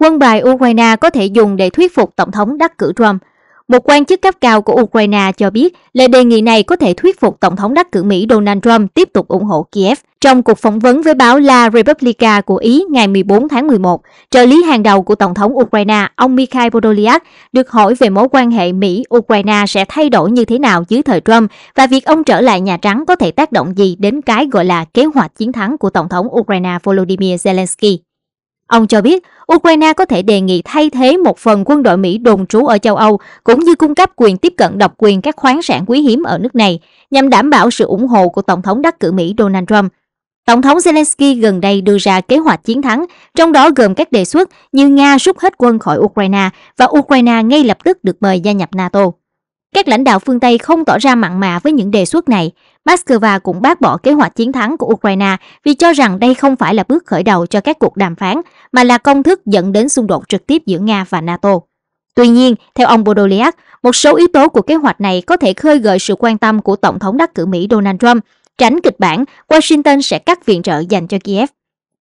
quân bài Ukraine có thể dùng để thuyết phục Tổng thống đắc cử Trump. Một quan chức cấp cao của Ukraine cho biết lời đề nghị này có thể thuyết phục Tổng thống đắc cử Mỹ Donald Trump tiếp tục ủng hộ Kiev. Trong cuộc phỏng vấn với báo La Repubblica của Ý ngày 14 tháng 11, trợ lý hàng đầu của Tổng thống Ukraine, ông Mikhail Podolyak, được hỏi về mối quan hệ Mỹ-Ukraine sẽ thay đổi như thế nào dưới thời Trump và việc ông trở lại Nhà Trắng có thể tác động gì đến cái gọi là kế hoạch chiến thắng của Tổng thống Ukraine Volodymyr Zelensky. Ông cho biết Ukraine có thể đề nghị thay thế một phần quân đội Mỹ đồn trú ở châu Âu cũng như cung cấp quyền tiếp cận độc quyền các khoáng sản quý hiếm ở nước này nhằm đảm bảo sự ủng hộ của Tổng thống đắc cử Mỹ Donald Trump. Tổng thống Zelensky gần đây đưa ra kế hoạch chiến thắng, trong đó gồm các đề xuất như Nga rút hết quân khỏi Ukraine và Ukraine ngay lập tức được mời gia nhập NATO. Các lãnh đạo phương Tây không tỏ ra mặn mà với những đề xuất này. Moscow cũng bác bỏ kế hoạch chiến thắng của Ukraine vì cho rằng đây không phải là bước khởi đầu cho các cuộc đàm phán, mà là công thức dẫn đến xung đột trực tiếp giữa Nga và NATO. Tuy nhiên, theo ông Bodoliak, một số yếu tố của kế hoạch này có thể khơi gợi sự quan tâm của Tổng thống đắc cử Mỹ Donald Trump. Tránh kịch bản, Washington sẽ cắt viện trợ dành cho Kiev.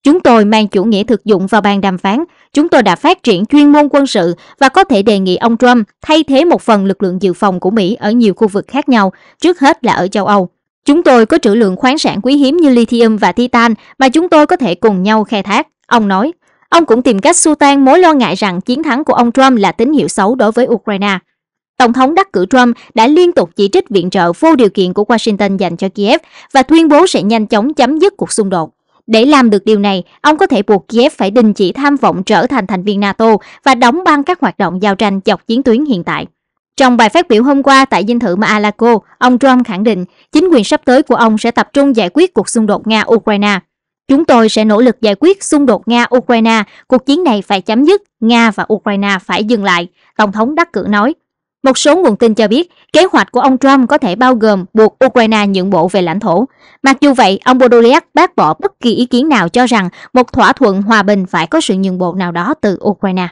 Chúng tôi mang chủ nghĩa thực dụng vào bàn đàm phán, chúng tôi đã phát triển chuyên môn quân sự và có thể đề nghị ông Trump thay thế một phần lực lượng dự phòng của Mỹ ở nhiều khu vực khác nhau, trước hết là ở châu Âu. Chúng tôi có trữ lượng khoáng sản quý hiếm như lithium và titan mà chúng tôi có thể cùng nhau khai thác, ông nói. Ông cũng tìm cách xua tan mối lo ngại rằng chiến thắng của ông Trump là tín hiệu xấu đối với Ukraine. Tổng thống đắc cử Trump đã liên tục chỉ trích viện trợ vô điều kiện của Washington dành cho Kiev và tuyên bố sẽ nhanh chóng chấm dứt cuộc xung đột. Để làm được điều này, ông có thể buộc Kiev phải đình chỉ tham vọng trở thành thành viên NATO và đóng băng các hoạt động giao tranh dọc chiến tuyến hiện tại. Trong bài phát biểu hôm qua tại dinh thự mar ông Trump khẳng định chính quyền sắp tới của ông sẽ tập trung giải quyết cuộc xung đột Nga-Ukraine. Chúng tôi sẽ nỗ lực giải quyết xung đột Nga-Ukraine, cuộc chiến này phải chấm dứt, Nga và Ukraine phải dừng lại, Tổng thống đắc cử nói. Một số nguồn tin cho biết kế hoạch của ông Trump có thể bao gồm buộc Ukraine nhượng bộ về lãnh thổ. Mặc dù vậy, ông Podolyak bác bỏ bất kỳ ý kiến nào cho rằng một thỏa thuận hòa bình phải có sự nhượng bộ nào đó từ Ukraine.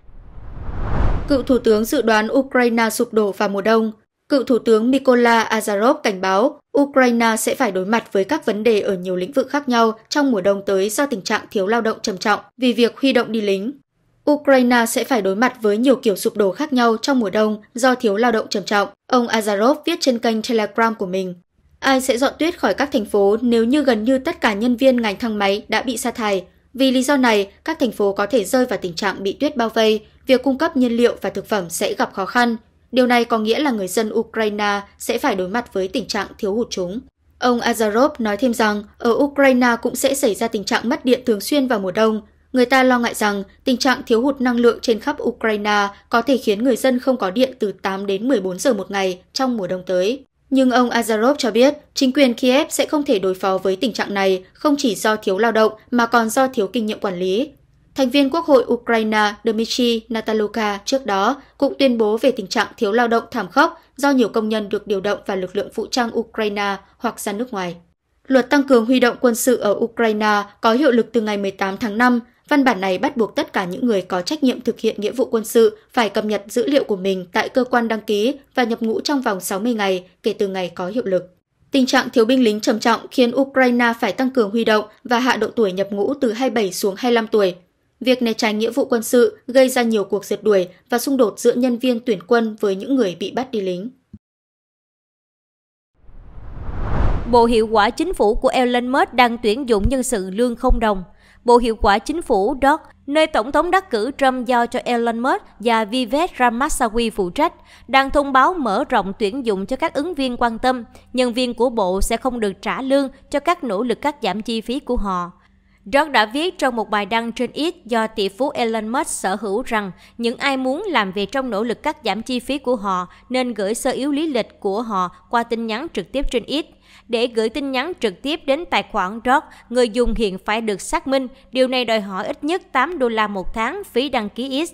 Cựu Thủ tướng dự đoán Ukraine sụp đổ vào mùa đông. Cựu Thủ tướng Mykola Azarov cảnh báo Ukraine sẽ phải đối mặt với các vấn đề ở nhiều lĩnh vực khác nhau trong mùa đông tới do tình trạng thiếu lao động trầm trọng vì việc huy động đi lính. Ukraine sẽ phải đối mặt với nhiều kiểu sụp đổ khác nhau trong mùa đông do thiếu lao động trầm trọng, ông Azarov viết trên kênh Telegram của mình. Ai sẽ dọn tuyết khỏi các thành phố nếu như gần như tất cả nhân viên ngành thang máy đã bị sa thải? Vì lý do này, các thành phố có thể rơi vào tình trạng bị tuyết bao vây, việc cung cấp nhiên liệu và thực phẩm sẽ gặp khó khăn. Điều này có nghĩa là người dân Ukraine sẽ phải đối mặt với tình trạng thiếu hụt chúng. Ông Azarov nói thêm rằng ở Ukraine cũng sẽ xảy ra tình trạng mất điện thường xuyên vào mùa đông Người ta lo ngại rằng tình trạng thiếu hụt năng lượng trên khắp Ukraine có thể khiến người dân không có điện từ 8 đến 14 giờ một ngày trong mùa đông tới. Nhưng ông Azarov cho biết chính quyền Kiev sẽ không thể đối phó với tình trạng này không chỉ do thiếu lao động mà còn do thiếu kinh nghiệm quản lý. Thành viên Quốc hội Ukraine Dmitry Nataluka trước đó cũng tuyên bố về tình trạng thiếu lao động thảm khốc do nhiều công nhân được điều động và lực lượng vũ trang Ukraine hoặc ra nước ngoài. Luật tăng cường huy động quân sự ở Ukraine có hiệu lực từ ngày 18 tháng 5 Văn bản này bắt buộc tất cả những người có trách nhiệm thực hiện nghĩa vụ quân sự phải cập nhật dữ liệu của mình tại cơ quan đăng ký và nhập ngũ trong vòng 60 ngày kể từ ngày có hiệu lực. Tình trạng thiếu binh lính trầm trọng khiến Ukraine phải tăng cường huy động và hạ độ tuổi nhập ngũ từ 27 xuống 25 tuổi. Việc né tránh nghĩa vụ quân sự gây ra nhiều cuộc diệt đuổi và xung đột giữa nhân viên tuyển quân với những người bị bắt đi lính. Bộ hiệu quả chính phủ của Elon Musk đang tuyển dụng nhân sự lương không đồng. Bộ Hiệu quả Chính phủ DOT, nơi Tổng thống đắc cử Trump giao cho Elon Musk và Vivek Ramaswamy phụ trách, đang thông báo mở rộng tuyển dụng cho các ứng viên quan tâm. Nhân viên của bộ sẽ không được trả lương cho các nỗ lực cắt giảm chi phí của họ. Doc đã viết trong một bài đăng trên X do tỷ phú Elon Musk sở hữu rằng những ai muốn làm việc trong nỗ lực cắt giảm chi phí của họ nên gửi sơ yếu lý lịch của họ qua tin nhắn trực tiếp trên X. Để gửi tin nhắn trực tiếp đến tài khoản Rock, người dùng hiện phải được xác minh. Điều này đòi hỏi ít nhất 8 đô la một tháng phí đăng ký X.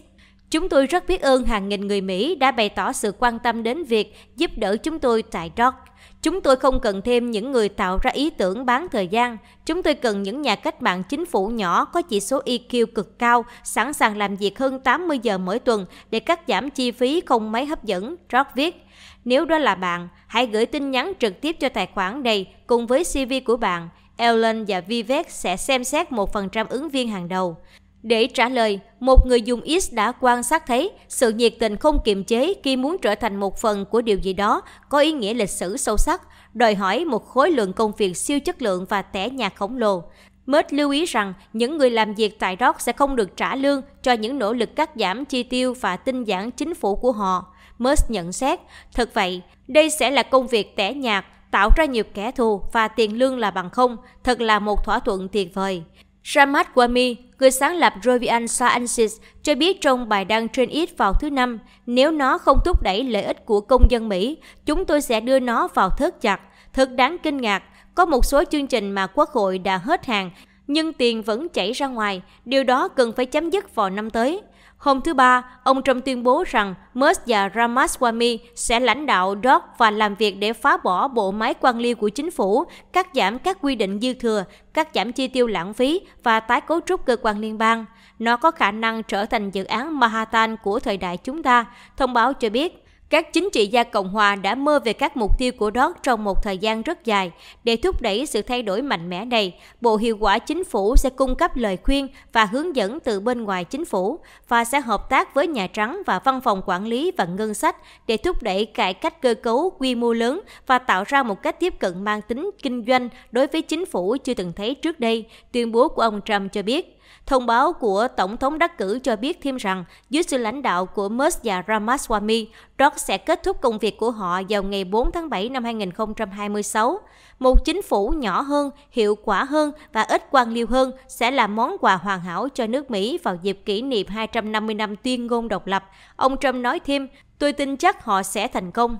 Chúng tôi rất biết ơn hàng nghìn người Mỹ đã bày tỏ sự quan tâm đến việc giúp đỡ chúng tôi tại Rock. Chúng tôi không cần thêm những người tạo ra ý tưởng bán thời gian. Chúng tôi cần những nhà cách mạng chính phủ nhỏ có chỉ số EQ cực cao, sẵn sàng làm việc hơn 80 giờ mỗi tuần để cắt giảm chi phí không mấy hấp dẫn, Rock viết. Nếu đó là bạn, hãy gửi tin nhắn trực tiếp cho tài khoản này cùng với CV của bạn. Ellen và Vivek sẽ xem xét 1% ứng viên hàng đầu. Để trả lời, một người dùng X đã quan sát thấy sự nhiệt tình không kiềm chế khi muốn trở thành một phần của điều gì đó có ý nghĩa lịch sử sâu sắc, đòi hỏi một khối lượng công việc siêu chất lượng và tẻ nhạt khổng lồ. Mết lưu ý rằng những người làm việc tại đó sẽ không được trả lương cho những nỗ lực cắt giảm chi tiêu và tinh giản chính phủ của họ. Musk nhận xét. Thật vậy, đây sẽ là công việc tẻ nhạt, tạo ra nhiều kẻ thù và tiền lương là bằng không, thật là một thỏa thuận tuyệt vời. Ramad Wamy, người sáng lập Rovian Sciences, cho biết trong bài đăng trên X vào thứ Năm, nếu nó không thúc đẩy lợi ích của công dân Mỹ, chúng tôi sẽ đưa nó vào thớt chặt. Thật đáng kinh ngạc, có một số chương trình mà Quốc hội đã hết hàng nhưng tiền vẫn chảy ra ngoài, điều đó cần phải chấm dứt vào năm tới. Hôm thứ Ba, ông Trump tuyên bố rằng Musk và Ramaswamy sẽ lãnh đạo Dodd và làm việc để phá bỏ bộ máy quan liêu của chính phủ, cắt giảm các quy định dư thừa, cắt giảm chi tiêu lãng phí và tái cấu trúc cơ quan liên bang. Nó có khả năng trở thành dự án Manhattan của thời đại chúng ta, thông báo cho biết. Các chính trị gia Cộng hòa đã mơ về các mục tiêu của đó trong một thời gian rất dài. Để thúc đẩy sự thay đổi mạnh mẽ này, Bộ Hiệu quả Chính phủ sẽ cung cấp lời khuyên và hướng dẫn từ bên ngoài chính phủ và sẽ hợp tác với Nhà Trắng và Văn phòng Quản lý và Ngân sách để thúc đẩy cải cách cơ cấu quy mô lớn và tạo ra một cách tiếp cận mang tính kinh doanh đối với chính phủ chưa từng thấy trước đây, tuyên bố của ông Trump cho biết. Thông báo của Tổng thống đắc cử cho biết thêm rằng dưới sự lãnh đạo của Musk và Ramaswamy, Rock sẽ kết thúc công việc của họ vào ngày 4 tháng 7 năm 2026. Một chính phủ nhỏ hơn, hiệu quả hơn và ít quan liêu hơn sẽ là món quà hoàn hảo cho nước Mỹ vào dịp kỷ niệm 250 năm tuyên ngôn độc lập. Ông Trump nói thêm, tôi tin chắc họ sẽ thành công.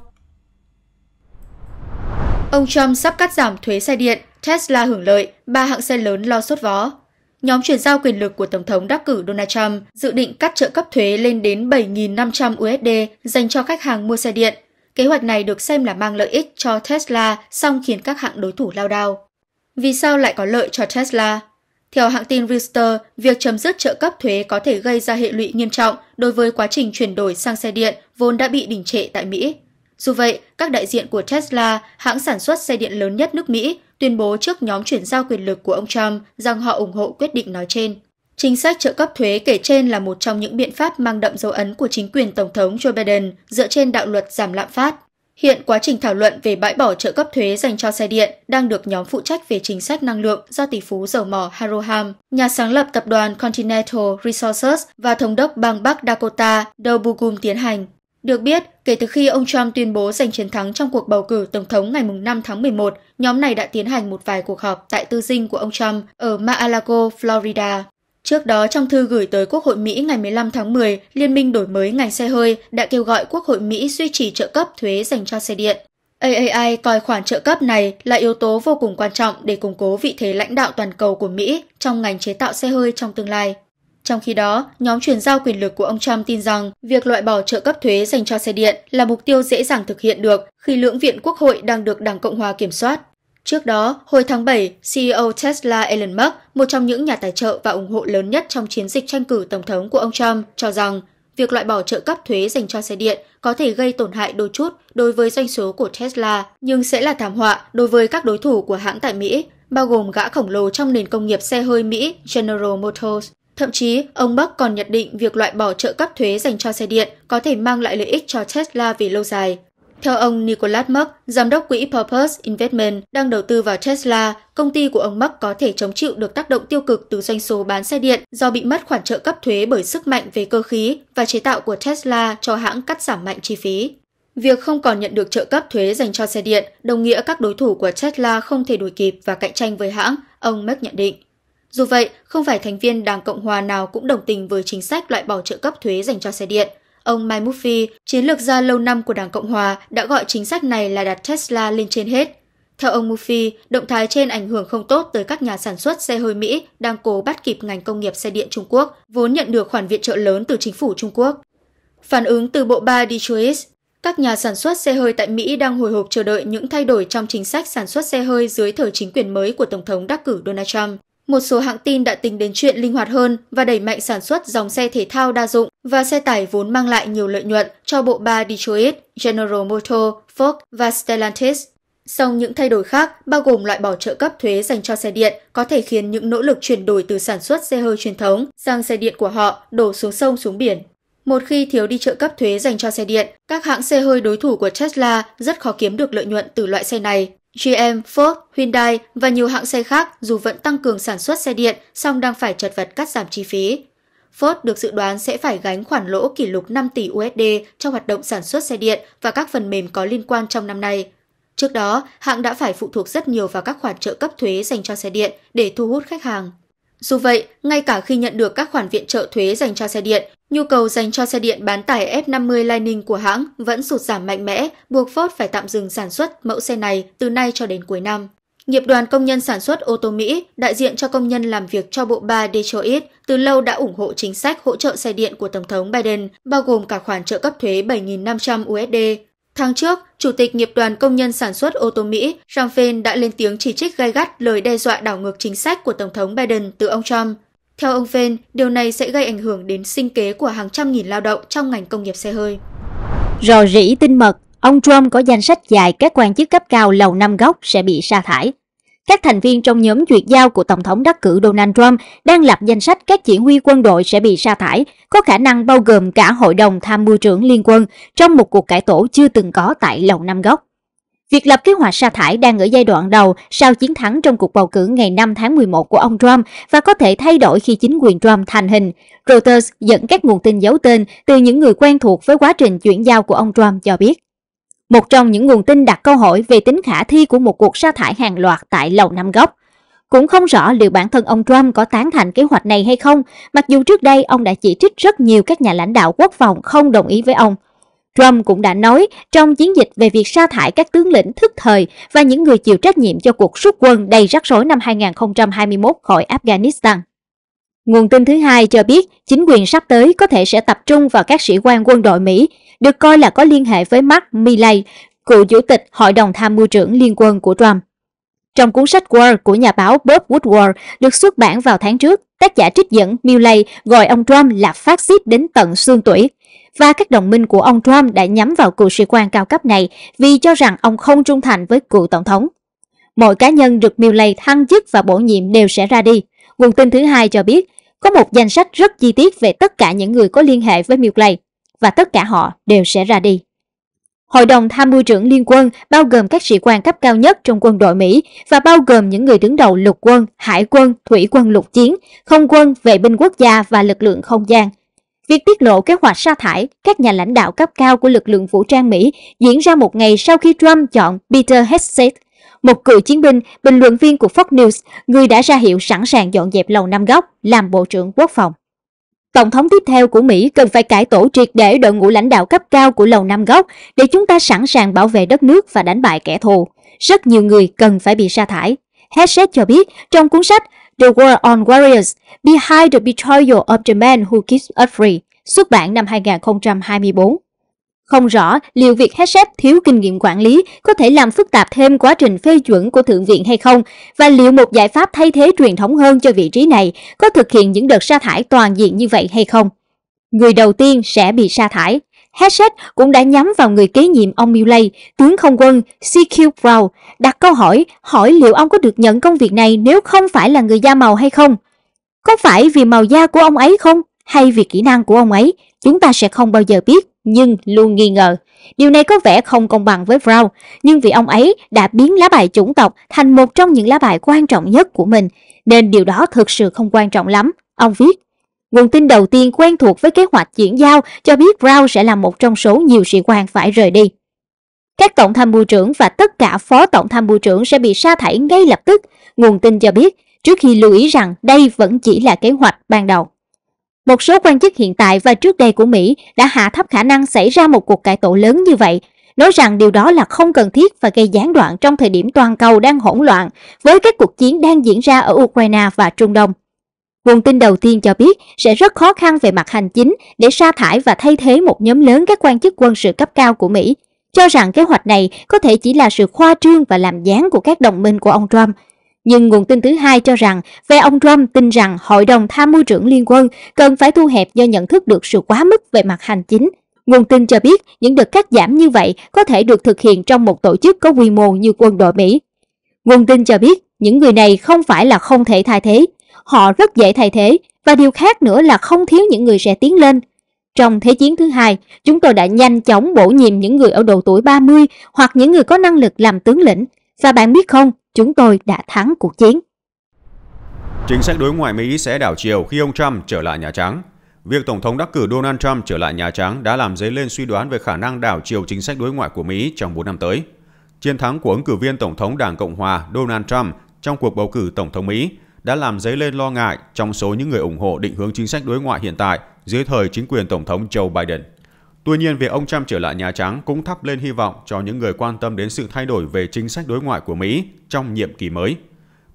Ông Trump sắp cắt giảm thuế xe điện, Tesla hưởng lợi, ba hãng xe lớn lo sốt vó. Nhóm chuyển giao quyền lực của Tổng thống đắc cử Donald Trump dự định cắt trợ cấp thuế lên đến 7.500 USD dành cho khách hàng mua xe điện. Kế hoạch này được xem là mang lợi ích cho Tesla, song khiến các hãng đối thủ lao đao. Vì sao lại có lợi cho Tesla? Theo hãng tin Reuters, việc chấm dứt trợ cấp thuế có thể gây ra hệ lụy nghiêm trọng đối với quá trình chuyển đổi sang xe điện vốn đã bị đình trệ tại Mỹ. Dù vậy, các đại diện của Tesla, hãng sản xuất xe điện lớn nhất nước Mỹ, tuyên bố trước nhóm chuyển giao quyền lực của ông Trump rằng họ ủng hộ quyết định nói trên. Chính sách trợ cấp thuế kể trên là một trong những biện pháp mang đậm dấu ấn của chính quyền Tổng thống Joe Biden dựa trên đạo luật giảm lạm phát. Hiện quá trình thảo luận về bãi bỏ trợ cấp thuế dành cho xe điện đang được nhóm phụ trách về chính sách năng lượng do tỷ phú dầu mỏ Haroham, nhà sáng lập tập đoàn Continental Resources và thống đốc bang Bắc Dakota Doe Burgum tiến hành. Được biết, kể từ khi ông Trump tuyên bố giành chiến thắng trong cuộc bầu cử tổng thống ngày 5 tháng 11, nhóm này đã tiến hành một vài cuộc họp tại tư dinh của ông Trump ở Mar-a-Lago, Florida. Trước đó, trong thư gửi tới Quốc hội Mỹ ngày 15 tháng 10, Liên minh đổi mới ngành xe hơi đã kêu gọi Quốc hội Mỹ duy trì trợ cấp thuế dành cho xe điện. AAI coi khoản trợ cấp này là yếu tố vô cùng quan trọng để củng cố vị thế lãnh đạo toàn cầu của Mỹ trong ngành chế tạo xe hơi trong tương lai. Trong khi đó, nhóm chuyển giao quyền lực của ông Trump tin rằng việc loại bỏ trợ cấp thuế dành cho xe điện là mục tiêu dễ dàng thực hiện được khi lưỡng viện Quốc hội đang được Đảng Cộng hòa kiểm soát. Trước đó, hồi tháng 7, CEO Tesla Elon Musk, một trong những nhà tài trợ và ủng hộ lớn nhất trong chiến dịch tranh cử tổng thống của ông Trump, cho rằng việc loại bỏ trợ cấp thuế dành cho xe điện có thể gây tổn hại đôi chút đối với doanh số của Tesla, nhưng sẽ là thảm họa đối với các đối thủ của hãng tại Mỹ, bao gồm gã khổng lồ trong nền công nghiệp xe hơi Mỹ General Motors. Thậm chí, ông Musk còn nhận định việc loại bỏ trợ cấp thuế dành cho xe điện có thể mang lại lợi ích cho Tesla về lâu dài. Theo ông Nicholas Musk, giám đốc quỹ Purpose Investment đang đầu tư vào Tesla, công ty của ông Musk có thể chống chịu được tác động tiêu cực từ doanh số bán xe điện do bị mất khoản trợ cấp thuế bởi sức mạnh về cơ khí và chế tạo của Tesla cho hãng cắt giảm mạnh chi phí. Việc không còn nhận được trợ cấp thuế dành cho xe điện đồng nghĩa các đối thủ của Tesla không thể đuổi kịp và cạnh tranh với hãng, ông Musk nhận định. Dù vậy, không phải thành viên Đảng Cộng hòa nào cũng đồng tình với chính sách loại bỏ trợ cấp thuế dành cho xe điện. Ông Mike Murphy, chiến lược gia lâu năm của Đảng Cộng hòa, đã gọi chính sách này là đặt Tesla lên trên hết. Theo ông Murphy, động thái trên ảnh hưởng không tốt tới các nhà sản xuất xe hơi Mỹ đang cố bắt kịp ngành công nghiệp xe điện Trung Quốc, vốn nhận được khoản viện trợ lớn từ chính phủ Trung Quốc. Phản ứng từ bộ ba Detroit, các nhà sản xuất xe hơi tại Mỹ đang hồi hộp chờ đợi những thay đổi trong chính sách sản xuất xe hơi dưới thời chính quyền mới của Tổng thống đắc cử Donald Trump. Một số hãng tin đã tính đến chuyện linh hoạt hơn và đẩy mạnh sản xuất dòng xe thể thao đa dụng và xe tải vốn mang lại nhiều lợi nhuận cho bộ ba Detroit, General Motors, Ford và Stellantis. Song những thay đổi khác, bao gồm loại bỏ trợ cấp thuế dành cho xe điện, có thể khiến những nỗ lực chuyển đổi từ sản xuất xe hơi truyền thống sang xe điện của họ đổ xuống sông xuống biển. Một khi thiếu đi trợ cấp thuế dành cho xe điện, các hãng xe hơi đối thủ của Tesla rất khó kiếm được lợi nhuận từ loại xe này. GM, Ford, Hyundai và nhiều hãng xe khác dù vẫn tăng cường sản xuất xe điện song đang phải chật vật cắt giảm chi phí. Ford được dự đoán sẽ phải gánh khoản lỗ kỷ lục 5 tỷ USD cho hoạt động sản xuất xe điện và các phần mềm có liên quan trong năm nay. Trước đó, hãng đã phải phụ thuộc rất nhiều vào các khoản trợ cấp thuế dành cho xe điện để thu hút khách hàng. Dù vậy, ngay cả khi nhận được các khoản viện trợ thuế dành cho xe điện, nhu cầu dành cho xe điện bán tải F50 Lightning của hãng vẫn sụt giảm mạnh mẽ, buộc Ford phải tạm dừng sản xuất mẫu xe này từ nay cho đến cuối năm. Nghiệp đoàn Công nhân Sản xuất ô tô Mỹ, đại diện cho công nhân làm việc cho bộ ba Detroit, từ lâu đã ủng hộ chính sách hỗ trợ xe điện của Tổng thống Biden, bao gồm cả khoản trợ cấp thuế 7.500 USD Tháng trước, Chủ tịch Nghiệp đoàn Công nhân Sản xuất ô tô Mỹ Ramphin đã lên tiếng chỉ trích gay gắt lời đe dọa đảo ngược chính sách của Tổng thống Biden từ ông Trump. Theo ông Phen, điều này sẽ gây ảnh hưởng đến sinh kế của hàng trăm nghìn lao động trong ngành công nghiệp xe hơi. Rò rỉ tin mật, ông Trump có danh sách dài các quan chức cấp cao lầu năm góc sẽ bị sa thải các thành viên trong nhóm duyệt giao của Tổng thống đắc cử Donald Trump đang lập danh sách các chỉ huy quân đội sẽ bị sa thải, có khả năng bao gồm cả Hội đồng Tham mưu trưởng Liên quân trong một cuộc cải tổ chưa từng có tại Lầu Năm Góc. Việc lập kế hoạch sa thải đang ở giai đoạn đầu sau chiến thắng trong cuộc bầu cử ngày 5 tháng 11 của ông Trump và có thể thay đổi khi chính quyền Trump thành hình. Reuters dẫn các nguồn tin giấu tên từ những người quen thuộc với quá trình chuyển giao của ông Trump cho biết một trong những nguồn tin đặt câu hỏi về tính khả thi của một cuộc sa thải hàng loạt tại Lầu Năm Góc. Cũng không rõ liệu bản thân ông Trump có tán thành kế hoạch này hay không, mặc dù trước đây ông đã chỉ trích rất nhiều các nhà lãnh đạo quốc phòng không đồng ý với ông. Trump cũng đã nói trong chiến dịch về việc sa thải các tướng lĩnh thức thời và những người chịu trách nhiệm cho cuộc rút quân đầy rắc rối năm 2021 khỏi Afghanistan. Nguồn tin thứ hai cho biết chính quyền sắp tới có thể sẽ tập trung vào các sĩ quan quân đội Mỹ được coi là có liên hệ với Mark Milley, cựu chủ tịch Hội đồng Tham mưu trưởng Liên quân của Trump. Trong cuốn sách War của nhà báo Bob Woodward được xuất bản vào tháng trước, tác giả trích dẫn Milley gọi ông Trump là phát xít đến tận xương tủy. Và các đồng minh của ông Trump đã nhắm vào cựu sĩ quan cao cấp này vì cho rằng ông không trung thành với cựu tổng thống. Mọi cá nhân được Milley thăng chức và bổ nhiệm đều sẽ ra đi. Nguồn tin thứ hai cho biết, có một danh sách rất chi tiết về tất cả những người có liên hệ với Milley và tất cả họ đều sẽ ra đi. Hội đồng tham mưu trưởng liên quân bao gồm các sĩ quan cấp cao nhất trong quân đội Mỹ và bao gồm những người đứng đầu lục quân, hải quân, thủy quân lục chiến, không quân, vệ binh quốc gia và lực lượng không gian. Việc tiết lộ kế hoạch sa thải các nhà lãnh đạo cấp cao của lực lượng vũ trang Mỹ diễn ra một ngày sau khi Trump chọn Peter Hesset, một cựu chiến binh, bình luận viên của Fox News, người đã ra hiệu sẵn sàng dọn dẹp lầu năm góc làm Bộ trưởng Quốc phòng. Tổng thống tiếp theo của Mỹ cần phải cải tổ triệt để đội ngũ lãnh đạo cấp cao của Lầu Năm Góc để chúng ta sẵn sàng bảo vệ đất nước và đánh bại kẻ thù. Rất nhiều người cần phải bị sa thải. Hesed cho biết trong cuốn sách The War on Warriors – Behind the Betrayal of the Man Who Keeps Us Free xuất bản năm 2024. Không rõ liệu việc hết sếp thiếu kinh nghiệm quản lý có thể làm phức tạp thêm quá trình phê chuẩn của Thượng viện hay không, và liệu một giải pháp thay thế truyền thống hơn cho vị trí này có thực hiện những đợt sa thải toàn diện như vậy hay không. Người đầu tiên sẽ bị sa thải. Hesed cũng đã nhắm vào người kế nhiệm ông Milley, tướng không quân c q Brown, đặt câu hỏi hỏi liệu ông có được nhận công việc này nếu không phải là người da màu hay không. Có phải vì màu da của ông ấy không? Hay vì kỹ năng của ông ấy? Chúng ta sẽ không bao giờ biết nhưng luôn nghi ngờ. Điều này có vẻ không công bằng với Brown, nhưng vì ông ấy đã biến lá bài chủng tộc thành một trong những lá bài quan trọng nhất của mình, nên điều đó thực sự không quan trọng lắm, ông viết. Nguồn tin đầu tiên quen thuộc với kế hoạch chuyển giao cho biết Brown sẽ là một trong số nhiều sĩ quan phải rời đi. Các tổng tham mưu trưởng và tất cả phó tổng tham mưu trưởng sẽ bị sa thải ngay lập tức, nguồn tin cho biết, trước khi lưu ý rằng đây vẫn chỉ là kế hoạch ban đầu. Một số quan chức hiện tại và trước đây của Mỹ đã hạ thấp khả năng xảy ra một cuộc cải tổ lớn như vậy, nói rằng điều đó là không cần thiết và gây gián đoạn trong thời điểm toàn cầu đang hỗn loạn với các cuộc chiến đang diễn ra ở Ukraine và Trung Đông. Nguồn tin đầu tiên cho biết sẽ rất khó khăn về mặt hành chính để sa thải và thay thế một nhóm lớn các quan chức quân sự cấp cao của Mỹ, cho rằng kế hoạch này có thể chỉ là sự khoa trương và làm gián của các đồng minh của ông Trump – nhưng nguồn tin thứ hai cho rằng phe ông Trump tin rằng Hội đồng Tham mưu trưởng Liên quân cần phải thu hẹp do nhận thức được sự quá mức về mặt hành chính. Nguồn tin cho biết những đợt cắt giảm như vậy có thể được thực hiện trong một tổ chức có quy mô như quân đội Mỹ. Nguồn tin cho biết những người này không phải là không thể thay thế, họ rất dễ thay thế và điều khác nữa là không thiếu những người sẽ tiến lên. Trong Thế chiến thứ hai, chúng tôi đã nhanh chóng bổ nhiệm những người ở độ tuổi 30 hoặc những người có năng lực làm tướng lĩnh. Và bạn biết không, chúng tôi đã thắng cuộc chiến. Chính sách đối ngoại Mỹ sẽ đảo chiều khi ông Trump trở lại Nhà Trắng. Việc Tổng thống đắc cử Donald Trump trở lại Nhà Trắng đã làm dấy lên suy đoán về khả năng đảo chiều chính sách đối ngoại của Mỹ trong 4 năm tới. Chiến thắng của ứng cử viên Tổng thống Đảng Cộng hòa Donald Trump trong cuộc bầu cử Tổng thống Mỹ đã làm dấy lên lo ngại trong số những người ủng hộ định hướng chính sách đối ngoại hiện tại dưới thời chính quyền Tổng thống Joe Biden. Tuy nhiên, việc ông Trump trở lại Nhà Trắng cũng thắp lên hy vọng cho những người quan tâm đến sự thay đổi về chính sách đối ngoại của Mỹ trong nhiệm kỳ mới.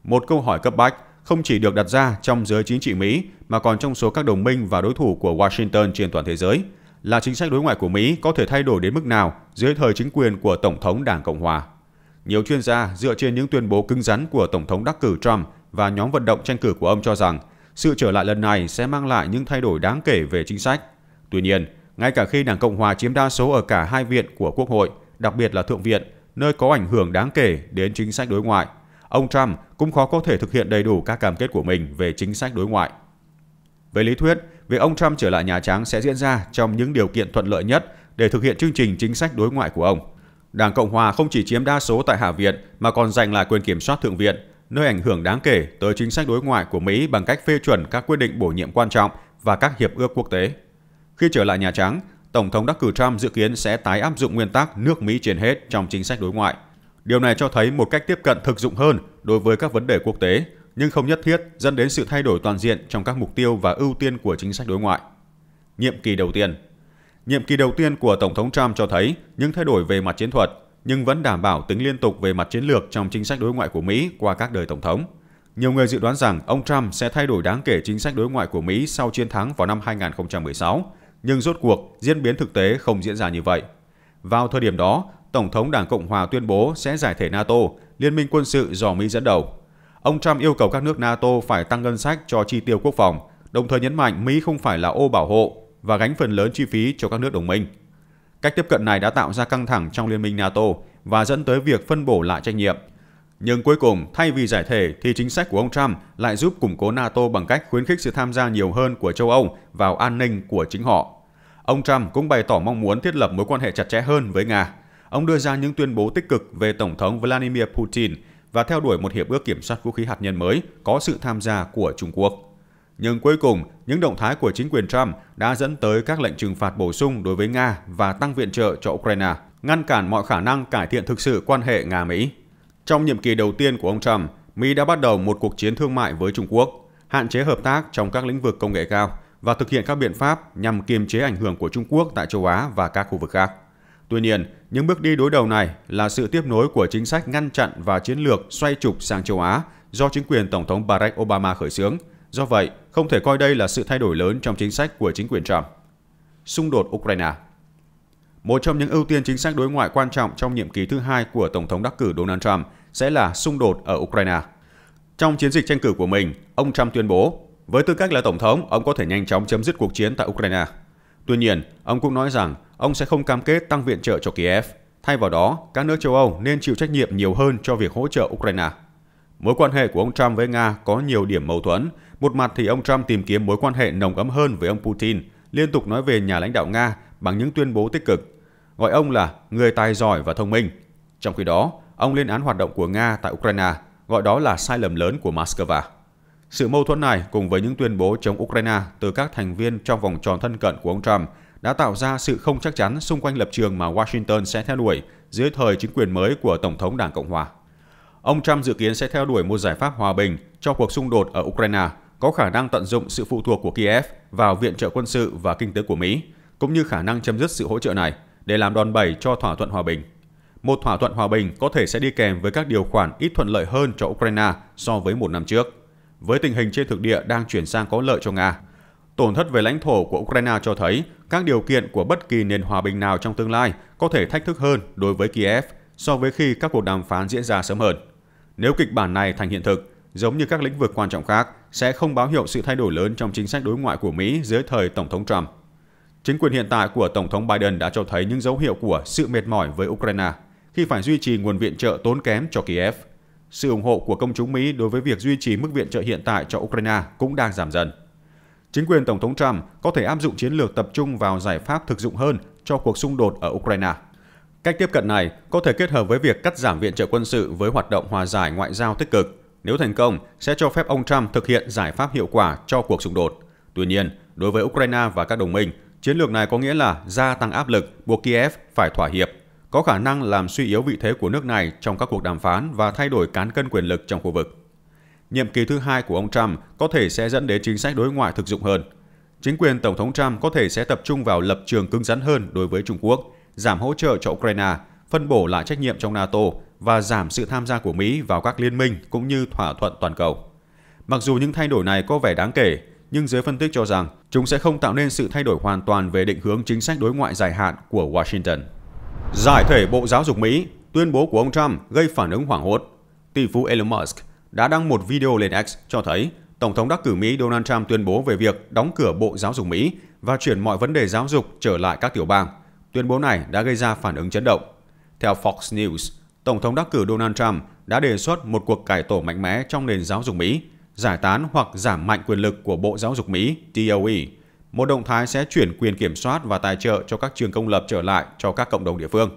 Một câu hỏi cấp bách không chỉ được đặt ra trong giới chính trị Mỹ mà còn trong số các đồng minh và đối thủ của Washington trên toàn thế giới là chính sách đối ngoại của Mỹ có thể thay đổi đến mức nào dưới thời chính quyền của Tổng thống Đảng Cộng Hòa. Nhiều chuyên gia dựa trên những tuyên bố cứng rắn của Tổng thống đắc cử Trump và nhóm vận động tranh cử của ông cho rằng sự trở lại lần này sẽ mang lại những thay đổi đáng kể về chính sách. Tuy nhiên, ngay cả khi Đảng Cộng hòa chiếm đa số ở cả hai viện của Quốc hội, đặc biệt là Thượng viện, nơi có ảnh hưởng đáng kể đến chính sách đối ngoại, ông Trump cũng khó có thể thực hiện đầy đủ các cam kết của mình về chính sách đối ngoại. Về lý thuyết, việc ông Trump trở lại Nhà Trắng sẽ diễn ra trong những điều kiện thuận lợi nhất để thực hiện chương trình chính sách đối ngoại của ông. Đảng Cộng hòa không chỉ chiếm đa số tại Hạ viện mà còn giành lại quyền kiểm soát Thượng viện, nơi ảnh hưởng đáng kể tới chính sách đối ngoại của Mỹ bằng cách phê chuẩn các quyết định bổ nhiệm quan trọng và các hiệp ước quốc tế. Khi trở lại Nhà Trắng, Tổng thống đắc cử Trump dự kiến sẽ tái áp dụng nguyên tắc nước Mỹ trên hết trong chính sách đối ngoại. Điều này cho thấy một cách tiếp cận thực dụng hơn đối với các vấn đề quốc tế, nhưng không nhất thiết dẫn đến sự thay đổi toàn diện trong các mục tiêu và ưu tiên của chính sách đối ngoại. Nhiệm kỳ đầu tiên Nhiệm kỳ đầu tiên của Tổng thống Trump cho thấy những thay đổi về mặt chiến thuật, nhưng vẫn đảm bảo tính liên tục về mặt chiến lược trong chính sách đối ngoại của Mỹ qua các đời Tổng thống. Nhiều người dự đoán rằng ông Trump sẽ thay đổi đáng kể chính sách đối ngoại của Mỹ sau chiến thắng vào năm 2016 nhưng rốt cuộc, diễn biến thực tế không diễn ra như vậy. Vào thời điểm đó, Tổng thống Đảng Cộng Hòa tuyên bố sẽ giải thể NATO, liên minh quân sự do Mỹ dẫn đầu. Ông Trump yêu cầu các nước NATO phải tăng ngân sách cho chi tiêu quốc phòng, đồng thời nhấn mạnh Mỹ không phải là ô bảo hộ và gánh phần lớn chi phí cho các nước đồng minh. Cách tiếp cận này đã tạo ra căng thẳng trong Liên minh NATO và dẫn tới việc phân bổ lại trách nhiệm, nhưng cuối cùng, thay vì giải thể thì chính sách của ông Trump lại giúp củng cố NATO bằng cách khuyến khích sự tham gia nhiều hơn của châu Âu vào an ninh của chính họ. Ông Trump cũng bày tỏ mong muốn thiết lập mối quan hệ chặt chẽ hơn với Nga. Ông đưa ra những tuyên bố tích cực về Tổng thống Vladimir Putin và theo đuổi một hiệp ước kiểm soát vũ khí hạt nhân mới có sự tham gia của Trung Quốc. Nhưng cuối cùng, những động thái của chính quyền Trump đã dẫn tới các lệnh trừng phạt bổ sung đối với Nga và tăng viện trợ cho Ukraine, ngăn cản mọi khả năng cải thiện thực sự quan hệ Nga-Mỹ. Trong nhiệm kỳ đầu tiên của ông Trump, Mỹ đã bắt đầu một cuộc chiến thương mại với Trung Quốc, hạn chế hợp tác trong các lĩnh vực công nghệ cao và thực hiện các biện pháp nhằm kiềm chế ảnh hưởng của Trung Quốc tại châu Á và các khu vực khác. Tuy nhiên, những bước đi đối đầu này là sự tiếp nối của chính sách ngăn chặn và chiến lược xoay trục sang châu Á do chính quyền Tổng thống Barack Obama khởi xướng. Do vậy, không thể coi đây là sự thay đổi lớn trong chính sách của chính quyền Trump. Xung đột Ukraine một trong những ưu tiên chính sách đối ngoại quan trọng trong nhiệm kỳ thứ hai của Tổng thống đắc cử Donald Trump sẽ là xung đột ở Ukraine. Trong chiến dịch tranh cử của mình, ông Trump tuyên bố, với tư cách là Tổng thống, ông có thể nhanh chóng chấm dứt cuộc chiến tại Ukraine. Tuy nhiên, ông cũng nói rằng ông sẽ không cam kết tăng viện trợ cho Kiev. Thay vào đó, các nước châu Âu nên chịu trách nhiệm nhiều hơn cho việc hỗ trợ Ukraine. Mối quan hệ của ông Trump với Nga có nhiều điểm mâu thuẫn. Một mặt thì ông Trump tìm kiếm mối quan hệ nồng ấm hơn với ông Putin, liên tục nói về nhà lãnh đạo Nga bằng những tuyên bố tích cực gọi ông là người tài giỏi và thông minh. Trong khi đó, ông lên án hoạt động của Nga tại Ukraine, gọi đó là sai lầm lớn của Moscow. Sự mâu thuẫn này cùng với những tuyên bố chống Ukraine từ các thành viên trong vòng tròn thân cận của ông Trump đã tạo ra sự không chắc chắn xung quanh lập trường mà Washington sẽ theo đuổi dưới thời chính quyền mới của Tổng thống Đảng Cộng Hòa. Ông Trump dự kiến sẽ theo đuổi một giải pháp hòa bình cho cuộc xung đột ở Ukraine, có khả năng tận dụng sự phụ thuộc của Kiev vào viện trợ quân sự và kinh tế của Mỹ, cũng như khả năng chấm dứt sự hỗ trợ này – để làm đòn bẩy cho thỏa thuận hòa bình. Một thỏa thuận hòa bình có thể sẽ đi kèm với các điều khoản ít thuận lợi hơn cho Ukraine so với một năm trước. Với tình hình trên thực địa đang chuyển sang có lợi cho Nga, tổn thất về lãnh thổ của Ukraine cho thấy các điều kiện của bất kỳ nền hòa bình nào trong tương lai có thể thách thức hơn đối với Kiev so với khi các cuộc đàm phán diễn ra sớm hơn. Nếu kịch bản này thành hiện thực, giống như các lĩnh vực quan trọng khác, sẽ không báo hiệu sự thay đổi lớn trong chính sách đối ngoại của Mỹ dưới thời Tổng thống Trump. Chính quyền hiện tại của Tổng thống Biden đã cho thấy những dấu hiệu của sự mệt mỏi với Ukraine khi phải duy trì nguồn viện trợ tốn kém cho Kiev. Sự ủng hộ của công chúng Mỹ đối với việc duy trì mức viện trợ hiện tại cho Ukraine cũng đang giảm dần. Chính quyền Tổng thống Trump có thể áp dụng chiến lược tập trung vào giải pháp thực dụng hơn cho cuộc xung đột ở Ukraine. Cách tiếp cận này có thể kết hợp với việc cắt giảm viện trợ quân sự với hoạt động hòa giải ngoại giao tích cực. Nếu thành công, sẽ cho phép ông Trump thực hiện giải pháp hiệu quả cho cuộc xung đột. Tuy nhiên, đối với Ukraine và các đồng minh, Chiến lược này có nghĩa là gia tăng áp lực buộc Kiev phải thỏa hiệp, có khả năng làm suy yếu vị thế của nước này trong các cuộc đàm phán và thay đổi cán cân quyền lực trong khu vực. Nhiệm kỳ thứ hai của ông Trump có thể sẽ dẫn đến chính sách đối ngoại thực dụng hơn. Chính quyền Tổng thống Trump có thể sẽ tập trung vào lập trường cứng rắn hơn đối với Trung Quốc, giảm hỗ trợ cho Ukraine, phân bổ lại trách nhiệm trong NATO và giảm sự tham gia của Mỹ vào các liên minh cũng như thỏa thuận toàn cầu. Mặc dù những thay đổi này có vẻ đáng kể, nhưng giới phân tích cho rằng chúng sẽ không tạo nên sự thay đổi hoàn toàn về định hướng chính sách đối ngoại dài hạn của Washington. Giải thể Bộ Giáo dục Mỹ, tuyên bố của ông Trump gây phản ứng hoảng hốt. Tỷ phú Elon Musk đã đăng một video lên X cho thấy Tổng thống đắc cử Mỹ Donald Trump tuyên bố về việc đóng cửa Bộ Giáo dục Mỹ và chuyển mọi vấn đề giáo dục trở lại các tiểu bang. Tuyên bố này đã gây ra phản ứng chấn động. Theo Fox News, Tổng thống đắc cử Donald Trump đã đề xuất một cuộc cải tổ mạnh mẽ trong nền giáo dục Mỹ giải tán hoặc giảm mạnh quyền lực của Bộ Giáo dục Mỹ, DOE, một động thái sẽ chuyển quyền kiểm soát và tài trợ cho các trường công lập trở lại cho các cộng đồng địa phương.